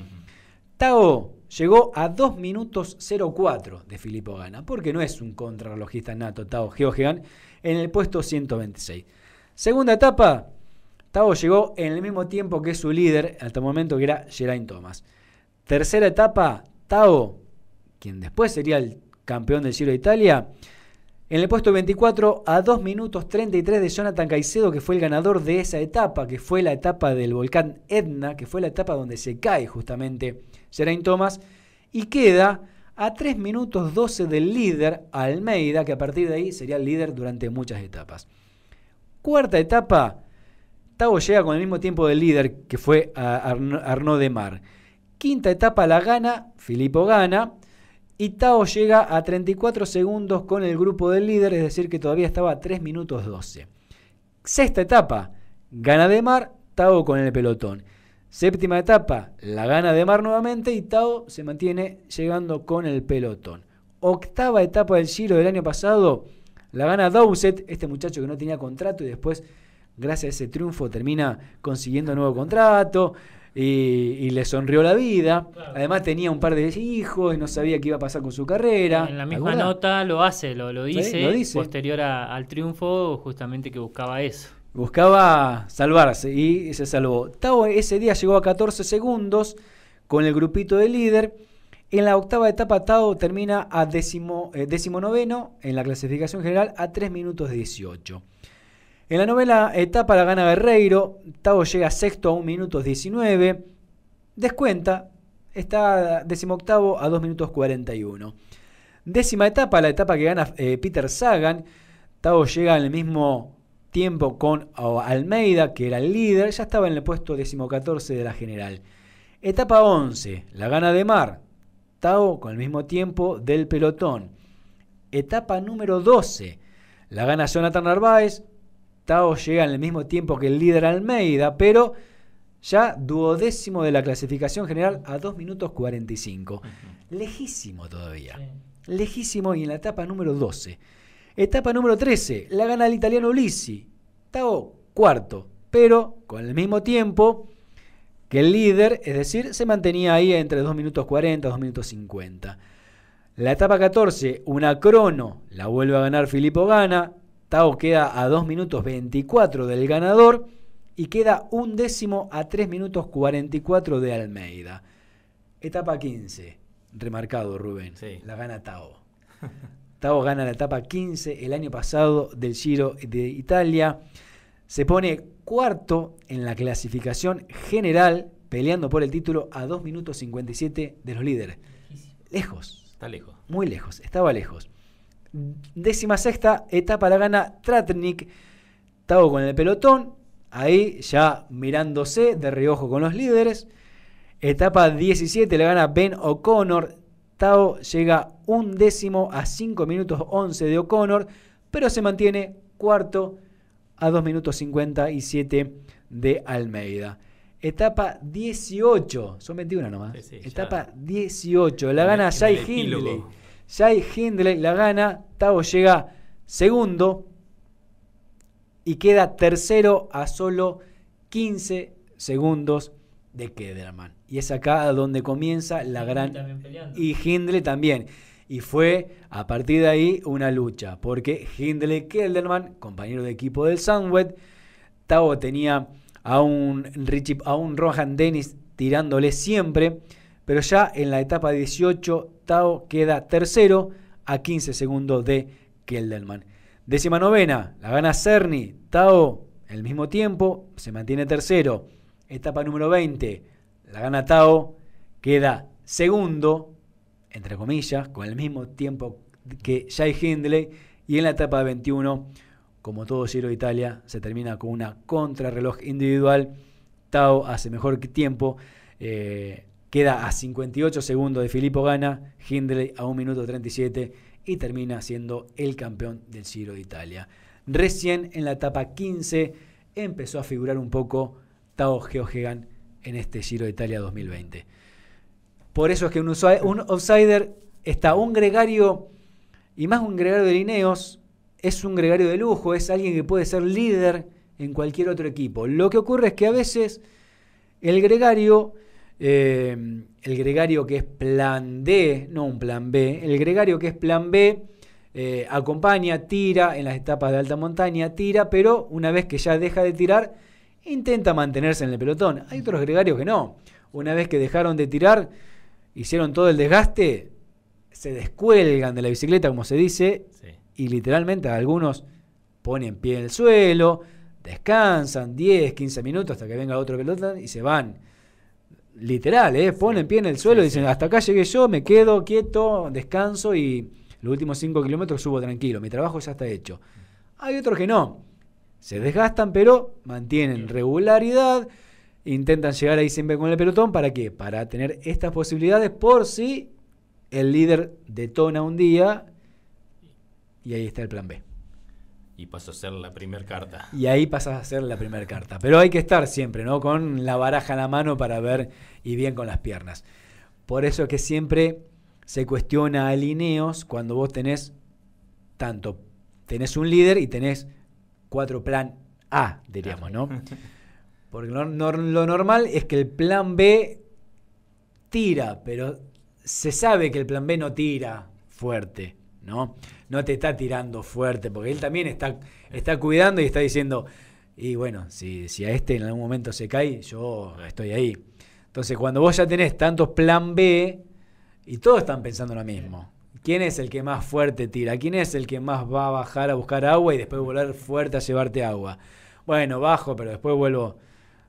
Tao llegó a 2 minutos 04 de Filippo Gana, porque no es un contrarrelojista nato Tao Geoghegan, en el puesto 126. Segunda etapa, Tao llegó en el mismo tiempo que su líder, hasta el momento que era Geraint Thomas. Tercera etapa, Tao, quien después sería el campeón del Giro de Italia. En el puesto 24, a 2 minutos 33 de Jonathan Caicedo, que fue el ganador de esa etapa, que fue la etapa del volcán Etna, que fue la etapa donde se cae justamente Geraint Thomas, y queda a 3 minutos 12 del líder Almeida, que a partir de ahí sería el líder durante muchas etapas. Cuarta etapa, Tavo llega con el mismo tiempo del líder, que fue Arnaud de Mar. Quinta etapa la gana, Filippo gana. Y Tao llega a 34 segundos con el grupo del líder, es decir, que todavía estaba a 3 minutos 12. Sexta etapa, gana de mar, Tao con el pelotón. Séptima etapa, la gana de mar nuevamente y Tao se mantiene llegando con el pelotón. Octava etapa del Giro del año pasado, la gana Doucet, este muchacho que no tenía contrato y después, gracias a ese triunfo, termina consiguiendo nuevo contrato y, le sonrió la vida. Además tenía un par de hijos y no sabía qué iba a pasar con su carrera. En la misma nota lo hace, lo, lo, dice, posterior al triunfo, justamente que buscaba eso. Buscaba salvarse y se salvó. Tao ese día llegó a 14 segundos con el grupito de líder. En la octava etapa, Tao termina a décimo, eh, en la clasificación general a 3 minutos 18. En la novela etapa la gana Guerreiro, Tao llega sexto a 1 minuto 19, descuenta, está octavo a 2 minutos 41. Décima etapa, la etapa que gana eh, Peter Sagan, Tao llega en el mismo tiempo con Almeida, que era el líder, ya estaba en el puesto 14 de la general. Etapa 11, la gana de Mar, Tao con el mismo tiempo del pelotón. Etapa número 12, la gana Jonathan Narváez, Tao llega en el mismo tiempo que el líder Almeida, pero ya duodécimo de la clasificación general a 2 minutos 45. Lejísimo todavía. Lejísimo y en la etapa número 12. Etapa número 13, la gana el italiano Ulissi. Tao cuarto, pero con el mismo tiempo que el líder, es decir, se mantenía ahí entre 2 minutos 40 2 minutos 50. La etapa 14, una crono, la vuelve a ganar Filippo Gana, Tao queda a 2 minutos 24 del ganador y queda un décimo a 3 minutos 44 de Almeida. Etapa 15, remarcado Rubén, la gana Tao. <laughs> Tao gana la etapa 15 el año pasado del Giro de Italia. Se pone cuarto en la clasificación general, peleando por el título a 2 minutos 57 de los líderes. Lejos. Está lejos. Muy lejos, estaba lejos. Décima sexta etapa la gana Tratnik. Tavo con el pelotón. Ahí ya mirándose de reojo con los líderes. Etapa 17 la gana Ben O'Connor. Tao llega un décimo a 5 minutos 11 de O'Connor, pero se mantiene cuarto a 2 minutos 57 de Almeida. Etapa 18, son 21 nomás. Etapa 18, la gana Jai Hindley. Jai Hindley la gana, Tavo llega segundo y queda tercero a solo 15 segundos de Kelderman. Y es acá donde comienza la gran... Y Hindley también. Y fue a partir de ahí una lucha, porque Hindley Kelderman, compañero de equipo del Sunwet, Tavo tenía a un, a un Rohan Dennis tirándole siempre pero ya en la etapa 18 Tao queda tercero a 15 segundos de Kelderman. Décima novena, la gana Cerny, Tao el mismo tiempo, se mantiene tercero. Etapa número 20, la gana Tao, queda segundo, entre comillas, con el mismo tiempo que Jai Hindley. Y en la etapa 21, como todo Giro de Italia, se termina con una contrarreloj individual. Tao hace mejor tiempo. Eh, Queda a 58 segundos de Filippo Gana, Hindley a 1 minuto 37 y termina siendo el campeón del Giro de Italia. Recién en la etapa 15 empezó a figurar un poco Tao Geoghegan en este Giro de Italia 2020. Por eso es que un, un outsider está un gregario, y más un gregario de Lineos, es un gregario de lujo, es alguien que puede ser líder en cualquier otro equipo. Lo que ocurre es que a veces el gregario eh, el gregario que es plan D, no un plan B, el gregario que es plan B eh, acompaña, tira en las etapas de alta montaña, tira, pero una vez que ya deja de tirar, intenta mantenerse en el pelotón. Hay otros gregarios que no. Una vez que dejaron de tirar, hicieron todo el desgaste, se descuelgan de la bicicleta, como se dice, y literalmente algunos ponen pie en el suelo, descansan 10, 15 minutos hasta que venga otro pelotón y se van literal, ¿eh? ponen pie en el suelo dicen, hasta acá llegué yo, me quedo quieto, descanso y los últimos 5 kilómetros subo tranquilo, mi trabajo ya está hecho. Hay otros que no, se desgastan pero mantienen regularidad, intentan llegar ahí siempre con el pelotón, ¿para qué? Para tener estas posibilidades por si el líder detona un día y ahí está el plan B y pasó a ser la primera carta. Y ahí pasas a ser la primera carta. Pero hay que estar siempre, ¿no? Con la baraja en la mano para ver y bien con las piernas. Por eso es que siempre se cuestiona a cuando vos tenés tanto, tenés un líder y tenés cuatro plan A, diríamos, ¿no? <laughs> Porque lo normal es que el plan B tira, pero se sabe que el plan B no tira fuerte. ¿no? No te está tirando fuerte, porque él también está, está cuidando y está diciendo, y bueno, si, a este en algún momento se cae, yo estoy ahí. Entonces, cuando vos ya tenés tantos plan B, y todos están pensando lo mismo. ¿Quién es el que más fuerte tira? ¿Quién es el que más va a bajar a buscar agua y después volver fuerte a llevarte agua? Bueno, bajo, pero después vuelvo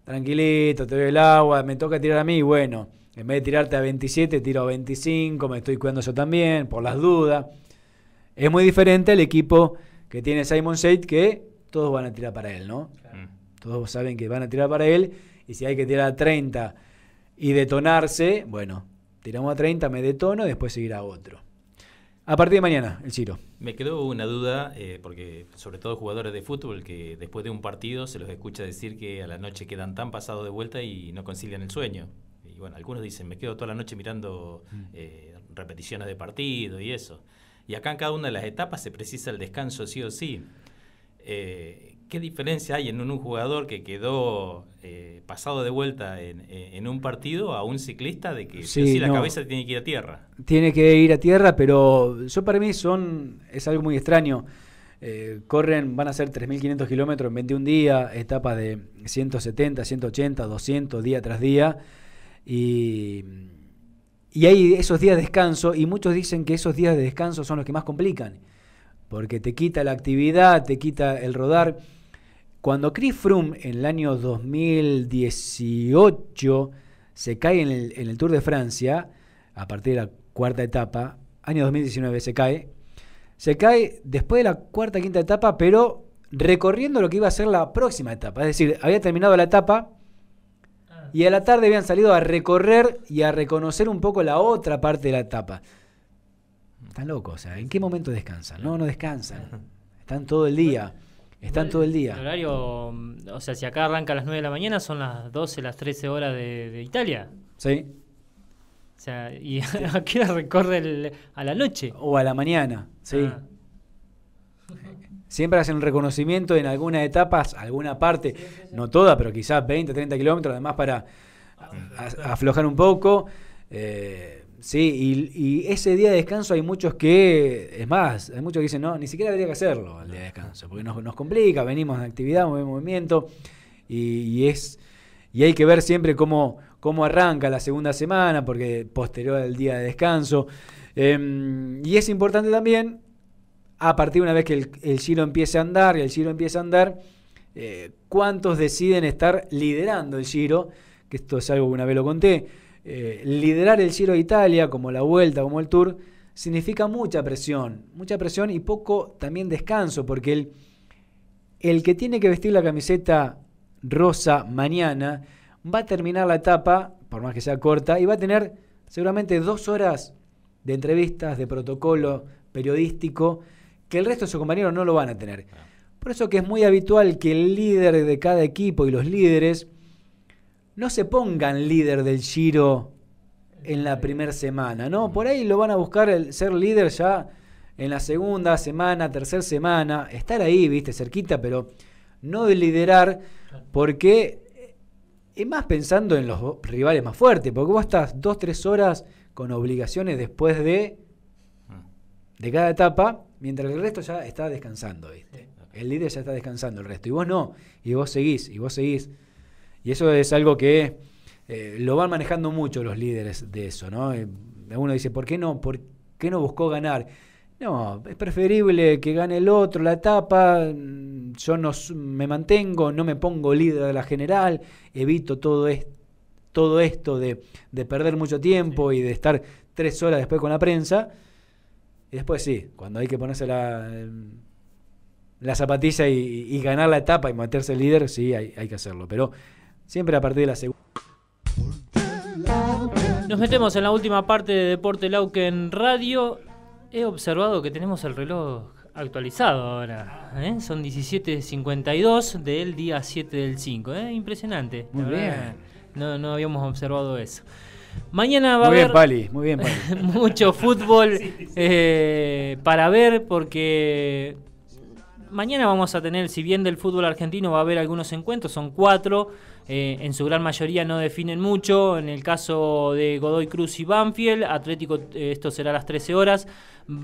tranquilito, te doy el agua, me toca tirar a mí, bueno, en vez de tirarte a 27, tiro a 25, me estoy cuidando yo también, por las dudas. Es muy diferente el equipo que tiene Simon said que todos van a tirar para él, ¿no? Mm. Todos saben que van a tirar para él, y si hay que tirar a 30 y detonarse, bueno, tiramos a 30, me detono, y después seguirá otro. A partir de mañana, el Ciro. Me quedó una duda, eh, porque sobre todo jugadores de fútbol que después de un partido se los escucha decir que a la noche quedan tan pasados de vuelta y no concilian el sueño. Y bueno, algunos dicen, me quedo toda la noche mirando mm. eh, repeticiones de partido y eso. Y acá en cada una de las etapas se precisa el descanso sí o sí. Eh, ¿Qué diferencia hay en un, jugador que quedó eh, pasado de vuelta en, un partido a un ciclista de que sí, la cabeza tiene que ir a tierra? Tiene que ir a tierra, pero yo para mí son, es algo muy extraño. Eh, corren, van a ser 3.500 kilómetros en 21 días, etapas de 170, 180, 200, día tras día. Y y hay esos días de descanso, y muchos dicen que esos días de descanso son los que más complican, porque te quita la actividad, te quita el rodar. Cuando Chris Froome en el año 2018 se cae en el, en el Tour de Francia, a partir de la cuarta etapa, año 2019 se cae, se cae después de la cuarta, quinta etapa, pero recorriendo lo que iba a ser la próxima etapa. Es decir, había terminado la etapa, y a la tarde habían salido a recorrer y a reconocer un poco la otra parte de la etapa. Están locos, o sea, ¿en qué momento descansan? No, no descansan. <laughs> Están todo el día. Están todo el día. El horario, o sea, si acá arranca a las 9 de la mañana, son las 12, las 13 horas de, Italia. Sí. O sea, ¿y <laughs> a qué hora recorre a la noche? O a la mañana, sí. Ah. Siempre hacen un reconocimiento en algunas etapas, alguna parte, no toda, pero quizás 20, 30 kilómetros, además para aflojar un poco. Eh, y, ese día de descanso hay muchos que, es más, hay muchos que dicen, no, ni siquiera habría que hacerlo el día de descanso, porque nos, complica, venimos de actividad, movimiento, y, es, y hay que ver siempre cómo, cómo arranca la segunda semana, porque posterior al día de descanso. Em, y es importante también a partir de una vez que el, giro empiece a andar y el giro empieza a andar, eh, cuántos deciden estar liderando el giro, que esto es algo que una vez lo conté, eh, liderar el giro de Italia, como la vuelta, como el tour, significa mucha presión, mucha presión y poco también descanso, porque el, el que tiene que vestir la camiseta rosa mañana va a terminar la etapa, por más que sea corta, y va a tener seguramente dos horas de entrevistas, de protocolo periodístico, que el resto de sus compañeros no lo van a tener. Por eso que es muy habitual que el líder de cada equipo y los líderes no se pongan líder del Giro en la primera semana, ¿no? Por ahí lo van a buscar el, ser líder ya en la segunda semana, tercera semana, estar ahí, viste, cerquita, pero no de liderar, porque es eh, más pensando en los rivales más fuertes, porque vos estás dos, tres horas con obligaciones después de, ah. de cada etapa, mientras el resto ya está descansando, El líder ya está descansando, el resto. Y vos no, y vos seguís, y vos seguís. Y eso es algo que eh, lo van manejando mucho los líderes de eso, ¿no? Eh, uno dice, ¿por qué no? ¿Por qué no buscó ganar? No, es preferible que gane el otro la etapa, mm, yo no, me mantengo, no me pongo líder de la general, evito todo, esto de, perder mucho tiempo y de estar tres horas después con la prensa y después sí, cuando hay que ponerse la, zapatilla y, ganar la etapa y meterse el líder, sí, hay, que hacerlo. Pero siempre a partir de la segunda. Nos metemos en la última parte de Deporte en Radio. He observado que tenemos el reloj actualizado ahora. ¿eh? Son 17.52 del día 7 del 5. ¿eh? Impresionante. No, no habíamos observado eso. Mañana va a haber <laughs> mucho fútbol eh, para ver porque mañana vamos a tener, si bien del fútbol argentino va a haber algunos encuentros, son cuatro. Eh, en su gran mayoría no definen mucho. En el caso de Godoy Cruz y Banfield, Atlético, eh, esto será las 13 horas.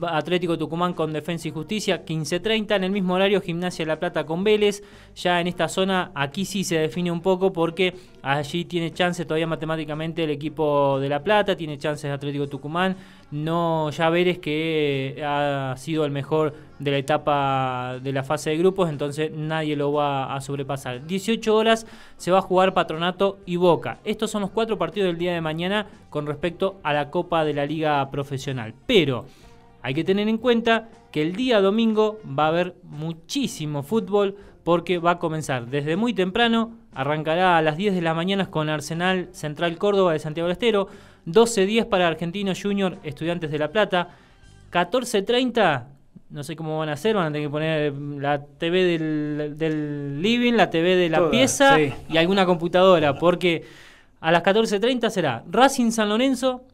Atlético Tucumán con Defensa y Justicia, 15.30. En el mismo horario, Gimnasia La Plata con Vélez. Ya en esta zona, aquí sí se define un poco porque allí tiene chance todavía matemáticamente el equipo de La Plata, tiene chances Atlético Tucumán. No, ya Vélez que eh, ha sido el mejor de la etapa de la fase de grupos, entonces nadie lo va a sobrepasar. 18 horas se va a jugar Patronato y Boca. Estos son los cuatro partidos del día de mañana con respecto a la Copa de la Liga Profesional. Pero hay que tener en cuenta que el día domingo va a haber muchísimo fútbol porque va a comenzar desde muy temprano, arrancará a las 10 de la mañana con Arsenal Central Córdoba de Santiago del Estero, 12-10 para Argentino Junior Estudiantes de La Plata, 14.30 no sé cómo van a hacer, van a tener que poner la TV del, living, la TV de la pieza y alguna computadora, porque a las 14.30 será Racing San Lorenzo,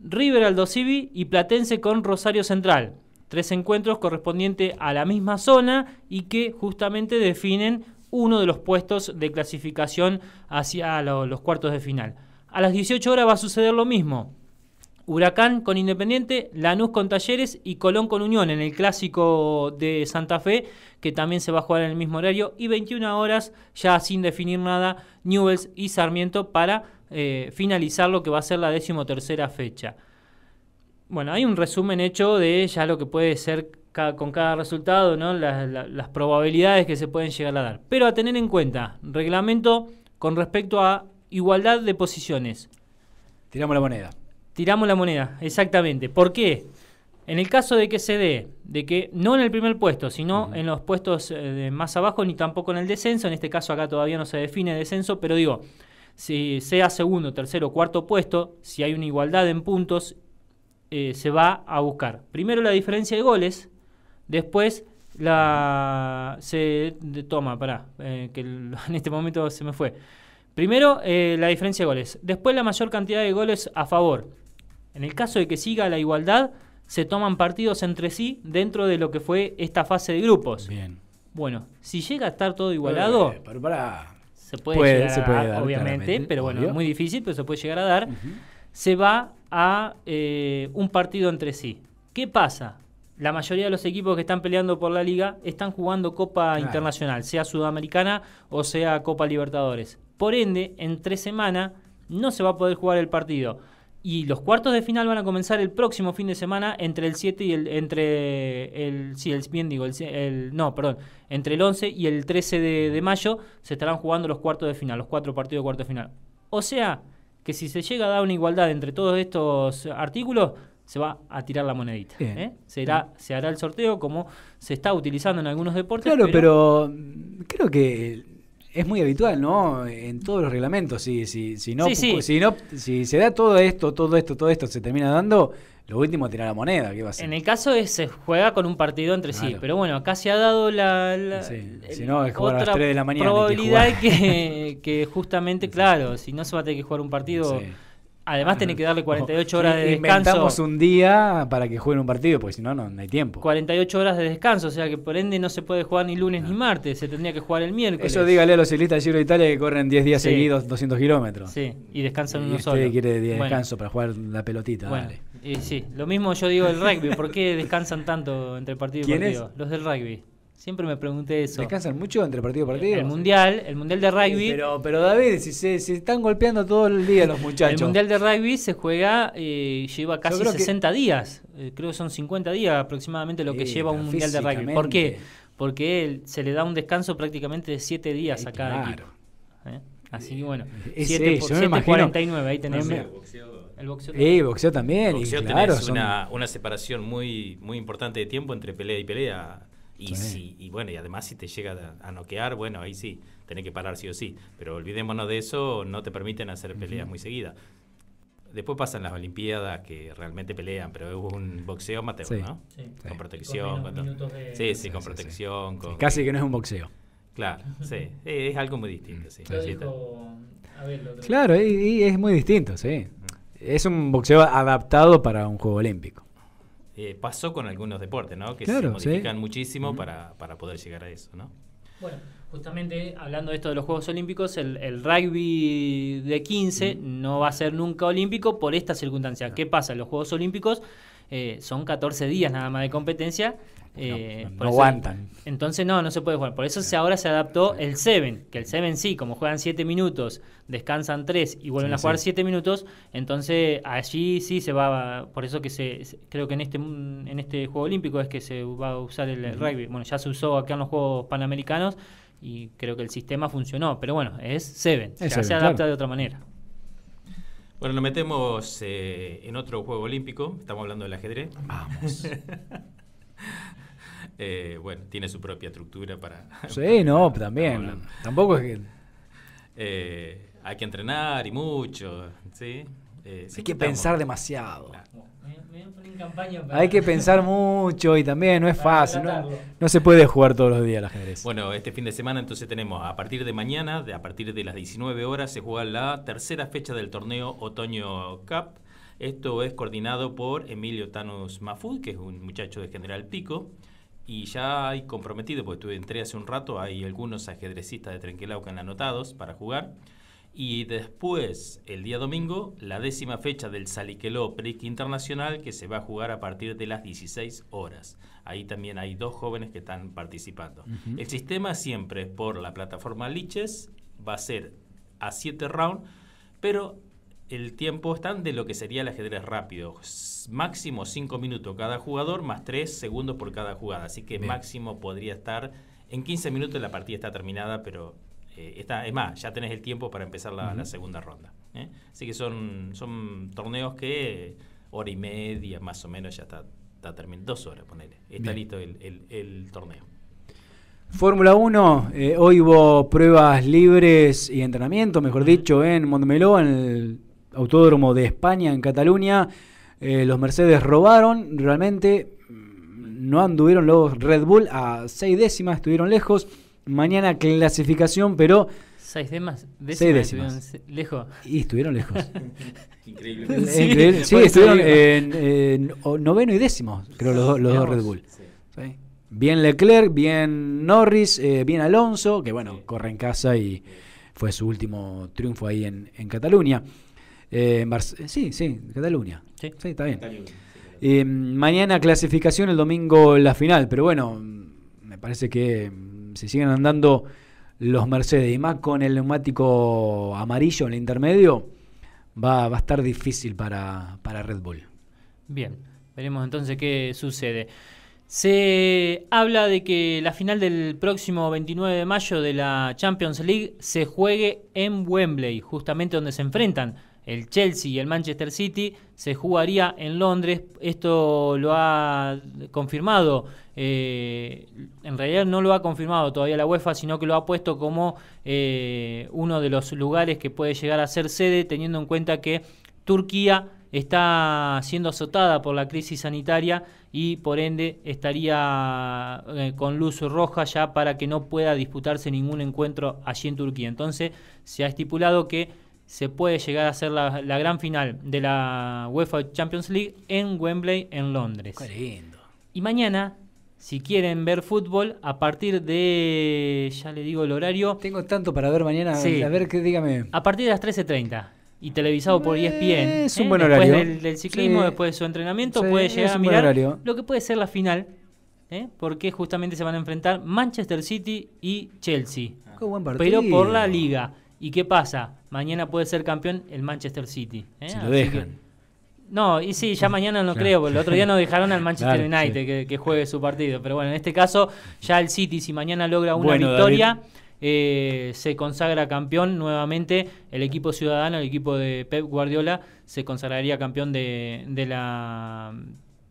River Aldo y Platense con Rosario Central. Tres encuentros correspondientes a la misma zona y que justamente definen uno de los puestos de clasificación hacia los cuartos de final. A las 18 horas va a suceder lo mismo. Huracán con Independiente, Lanús con Talleres y Colón con Unión en el clásico de Santa Fe, que también se va a jugar en el mismo horario. Y 21 horas, ya sin definir nada, Newells y Sarmiento para eh, finalizar lo que va a ser la decimotercera fecha. Bueno, hay un resumen hecho de ya lo que puede ser con cada resultado, ¿no? las probabilidades que se pueden llegar a dar. Pero a tener en cuenta, reglamento con respecto a igualdad de posiciones. Tiramos la moneda. Tiramos la moneda, exactamente. ¿Por qué? En el caso de que se dé, de que no en el primer puesto, sino en los puestos eh, más abajo, ni tampoco en el descenso, en este caso acá todavía no se define descenso, pero digo, si sea segundo, tercero, cuarto puesto, si hay una igualdad en puntos, eh, se va a buscar. Primero la diferencia de goles, después la se toma, pará, eh, que <laughs> en este momento se me fue. Primero la diferencia de goles, después la mayor cantidad de goles a favor en el caso de que siga la igualdad, se toman partidos entre sí dentro de lo que fue esta fase de grupos. Bien. Bueno, si llega a estar todo igualado, eh, se puede, llegar a dar, obviamente, pero bueno, es muy difícil, pero se puede llegar a dar. Se va a eh, un partido entre sí. ¿Qué pasa? La mayoría de los equipos que están peleando por la liga están jugando Copa Internacional, sea Sudamericana o sea Copa Libertadores. Por ende, en tres semanas no se va a poder jugar el partido. Y los cuartos de final van a comenzar el próximo fin de semana entre el 7 y el. entre el. sí, el, bien digo, el, no, perdón. Entre el 11 y el 13 de, mayo se estarán jugando los cuartos de final, los cuatro partidos de cuartos de final. O sea, que si se llega a dar una igualdad entre todos estos artículos, se va a tirar la monedita. ¿eh? Se, hará el sorteo como se está utilizando en algunos deportes. Claro, pero creo que es muy habitual, ¿no? En todos los reglamentos, si, si, si no, si no, si se da todo esto, todo esto, todo esto, se termina dando, lo último tirar la moneda, ¿qué va a ser? En el caso es, se juega con un partido entre sí, pero bueno, acá se ha dado la, si no, es jugar a las 3 de la mañana probabilidad que, que, justamente, <laughs> claro, si no se va a tener que jugar un partido Además, ah, tiene que darle 48 horas de descanso. Inventamos un día para que jueguen un partido, porque si no, no, hay tiempo. 48 horas de descanso, o sea que por ende no se puede jugar ni lunes ni ah. martes, se tendría que jugar el miércoles. Eso dígale a los ciclistas de Giro de Italia que corren 10 días seguidos 200 kilómetros. Sí, y descansan unos solo. Usted quiere descanso para jugar la pelotita. sí, lo mismo yo digo del rugby, ¿por qué descansan tanto entre partido y partido? Los del rugby. Siempre me pregunté eso. ¿Descansan mucho entre partido y partido? El, mundial, el mundial de rugby. pero, David, si se, están golpeando todo el día los <laughs> muchachos. El mundial de rugby se juega, y eh, lleva casi 60 días. Eh, creo que son 50 días aproximadamente lo que lleva un mundial de rugby. ¿Por qué? Porque él, se le da un descanso prácticamente de 7 días a eh, cada claro. Así que bueno, 7.49, ahí tenemos. el boxeo. El boxeo también. boxeo también claro, una, una separación muy, muy importante de tiempo entre pelea y pelea. Y, y bueno, y además si te llega a, noquear, bueno, ahí sí, tenés que parar sí o sí. Pero olvidémonos de eso, no te permiten hacer peleas muy seguidas. Después pasan las Olimpiadas que realmente pelean, pero es un boxeo amateur, ¿no? Sí. Con protección. Sí, sí, con protección. Casi que no es un boxeo. Claro, sí. Es algo muy distinto, mm. sí. claro, y, es muy distinto, sí. Mm. Es un boxeo adaptado para un juego olímpico. Eh, pasó con algunos deportes, ¿no? Que se modifican muchísimo para, poder llegar a eso, ¿no? Bueno, justamente hablando de esto de los Juegos Olímpicos, el, rugby de 15 no va a ser nunca olímpico por esta circunstancia. ¿Qué pasa? En los Juegos Olímpicos eh, son 14 días nada más de competencia. no, eh, aguantan. entonces no, no se puede jugar. Por eso ahora se adaptó el 7, que el 7 sí, como juegan 7 minutos, descansan 3 y vuelven a jugar 7 minutos, entonces allí sí se va, por eso que se, creo que en este, en este Juego Olímpico es que se va a usar el, rugby. Bueno, ya se usó acá en los Juegos Panamericanos y creo que el sistema funcionó, pero bueno, es 7, se adapta de otra manera. Bueno, nos metemos eh, en otro juego olímpico. Estamos hablando del ajedrez. Vamos. <laughs> Eh, bueno, tiene su propia estructura para. <laughs> Sí, no, también. Tampoco es que. Eh, hay que entrenar y mucho, ¿sí? hay que pensar demasiado. Hay que <laughs> pensar mucho y también no es fácil. No, se puede jugar todos los días al ajedrez. Bueno, este fin de semana entonces tenemos a partir de mañana, a partir de las 19 horas, se juega la tercera fecha del torneo Otoño Cup. Esto es coordinado por Emilio Tanus Mafud, que es un muchacho de General Pico. Y ya hay comprometido, porque estuve, entré hace un rato, hay algunos ajedrecistas de que han anotados para jugar. Y después, el día domingo, la décima fecha del Saliqueló Prix Internacional que se va a jugar a partir de las 16 horas. Ahí también hay dos jóvenes que están participando. El sistema siempre por la plataforma Liches va a ser a 7 rounds, pero el tiempo está de lo que sería el ajedrez rápido. Máximo 5 minutos cada jugador, más 3 segundos por cada jugada. Así que máximo podría estar en 15 minutos la partida está terminada, pero eh, es más, ya tenés el tiempo para empezar la, segunda ronda. ¿eh? Así que son, son torneos que hora y media más o menos ya está, está terminado, dos horas, Está listo el, torneo. Fórmula 1, eh, hoy hubo pruebas libres y entrenamiento, mejor dicho, en Montmeló, en el Autódromo de España, en Cataluña. los Mercedes robaron, realmente mm, no anduvieron los Red Bull a seis décimas, estuvieron lejos. Mañana clasificación, pero. Seis décimas. Seis Lejos. Y estuvieron lejos. <laughs> Eh, increíble. Sí, estuvieron noveno y décimo, creo, los, dos Red Bull. Bien Leclerc, bien Norris, eh, bien Alonso, que bueno, corre en casa y fue su último triunfo ahí en, en Cataluña. Eh, sí, sí, Cataluña. Sí, está bien. mañana clasificación, el domingo la final, pero bueno, me parece que se siguen andando los Mercedes y más con el neumático amarillo en el intermedio, va, a estar difícil para, para Red Bull. Bien, veremos entonces qué sucede. Se habla de que la final del próximo 29 de mayo de la Champions League se juegue en Wembley, justamente donde se enfrentan el Chelsea y el Manchester City se jugaría en Londres. Esto lo ha confirmado, eh, en realidad no lo ha confirmado todavía la UEFA, sino que lo ha puesto como eh, uno de los lugares que puede llegar a ser sede, teniendo en cuenta que Turquía está siendo azotada por la crisis sanitaria y por ende estaría eh, con luz roja ya para que no pueda disputarse ningún encuentro allí en Turquía. Entonces se ha estipulado que se puede llegar a hacer la, gran final de la UEFA Champions League en Wembley, en Londres. Y mañana, si quieren ver fútbol, a partir de. Ya le digo el horario. Tengo tanto para ver mañana. A ver, qué, A partir de las 13.30. Y televisado por ESPN. Eh, e es un ¿eh? buen horario. Después del, ciclismo, después de su entrenamiento, puede llegar a mirar lo que puede ser la final. ¿eh? Porque justamente se van a enfrentar Manchester City y Chelsea. qué buen partido. Pero por la liga. ¿Y qué pasa? Mañana puede ser campeón el Manchester City. ¿eh? no, y sí, ya <laughs> mañana no creo, porque el otro día no <laughs> dejaron al Manchester United que, juegue su partido. Pero bueno, en este caso, ya el City, si mañana logra una victoria, eh, se consagra campeón nuevamente. El equipo ciudadano, el equipo de Pep Guardiola, se consagraría campeón de la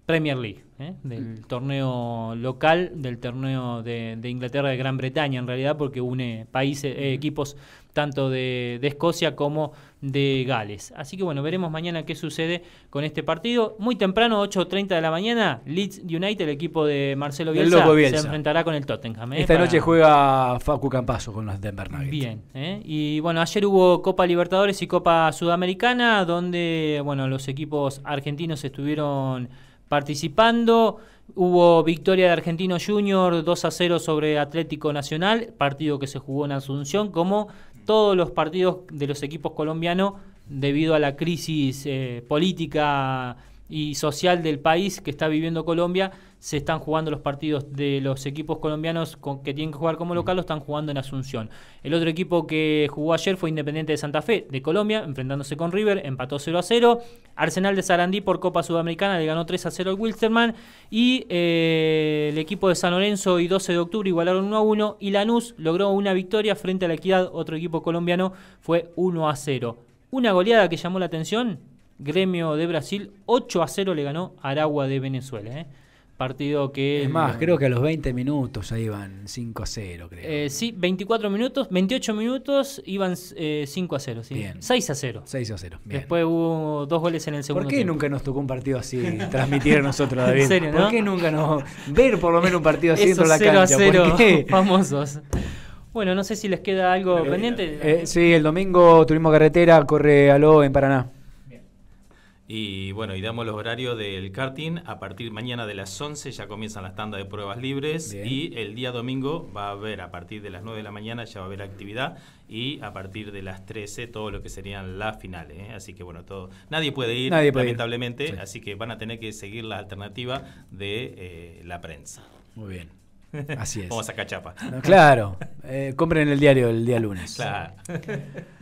Premier League. ¿eh? del mm. torneo local, del torneo de, Inglaterra, de Gran Bretaña, en realidad, porque une países, eh, equipos tanto de, Escocia como de Gales. Así que bueno, veremos mañana qué sucede con este partido. Muy temprano, 8.30 de la mañana, Leeds United, el equipo de Marcelo Bielsa, se enfrentará con el Tottenham. ¿eh? Esta noche juega Facu Campaso con los Denver Nuggets. Bien, y bueno, ayer hubo Copa Libertadores y Copa Sudamericana, donde bueno, los equipos argentinos estuvieron participando. Hubo victoria de Argentino Junior 2 a 0 sobre Atlético Nacional, partido que se jugó en Asunción, como todos los partidos de los equipos colombianos debido a la crisis eh, política y social del país que está viviendo Colombia, se están jugando los partidos de los equipos colombianos con, que tienen que jugar como local, lo están jugando en Asunción. El otro equipo que jugó ayer fue Independiente de Santa Fe de Colombia, enfrentándose con River, empató 0 a 0. Arsenal de Sarandí por Copa Sudamericana le ganó 3 a 0 al Wilsterman. Y eh, el equipo de San Lorenzo y 12 de octubre igualaron 1 a 1. Y Lanús logró una victoria frente a la Equidad, otro equipo colombiano, fue 1 a 0. Una goleada que llamó la atención, Gremio de Brasil 8 a 0 le ganó Aragua de Venezuela. ¿eh? Partido que... Es más, creo que a los 20 minutos ya iban 5 a 0, creo. Eh, sí, 24 minutos, 28 minutos iban 5 eh, a 0, 6 a 0. 6 a 0, bien. Después hubo dos goles en el segundo ¿Por qué nunca nos tocó un partido así <laughs> transmitir a nosotros, David? ¿En serio, ¿Por qué nunca nos... ver por lo menos un partido así dentro de la 0 cancha? A <laughs> 0 famosos. Bueno, no sé si les queda algo pendiente. sí, el domingo Turismo Carretera corre Aló en Paraná. Y bueno, y damos los horarios del karting. A partir mañana de las 11 ya comienzan las tandas de pruebas libres. Y el día domingo va a haber, a partir de las 9 de la mañana, ya va a haber actividad. Y a partir de las 13, todo lo que serían las finales. ¿eh? Así que bueno, todo. Nadie puede ir, lamentablemente. Así que van a tener que seguir la alternativa de eh, la prensa. Muy bien. <laughs> Así es. Vamos a Cachapa. claro. Eh, compren el diario el día lunes. <laughs>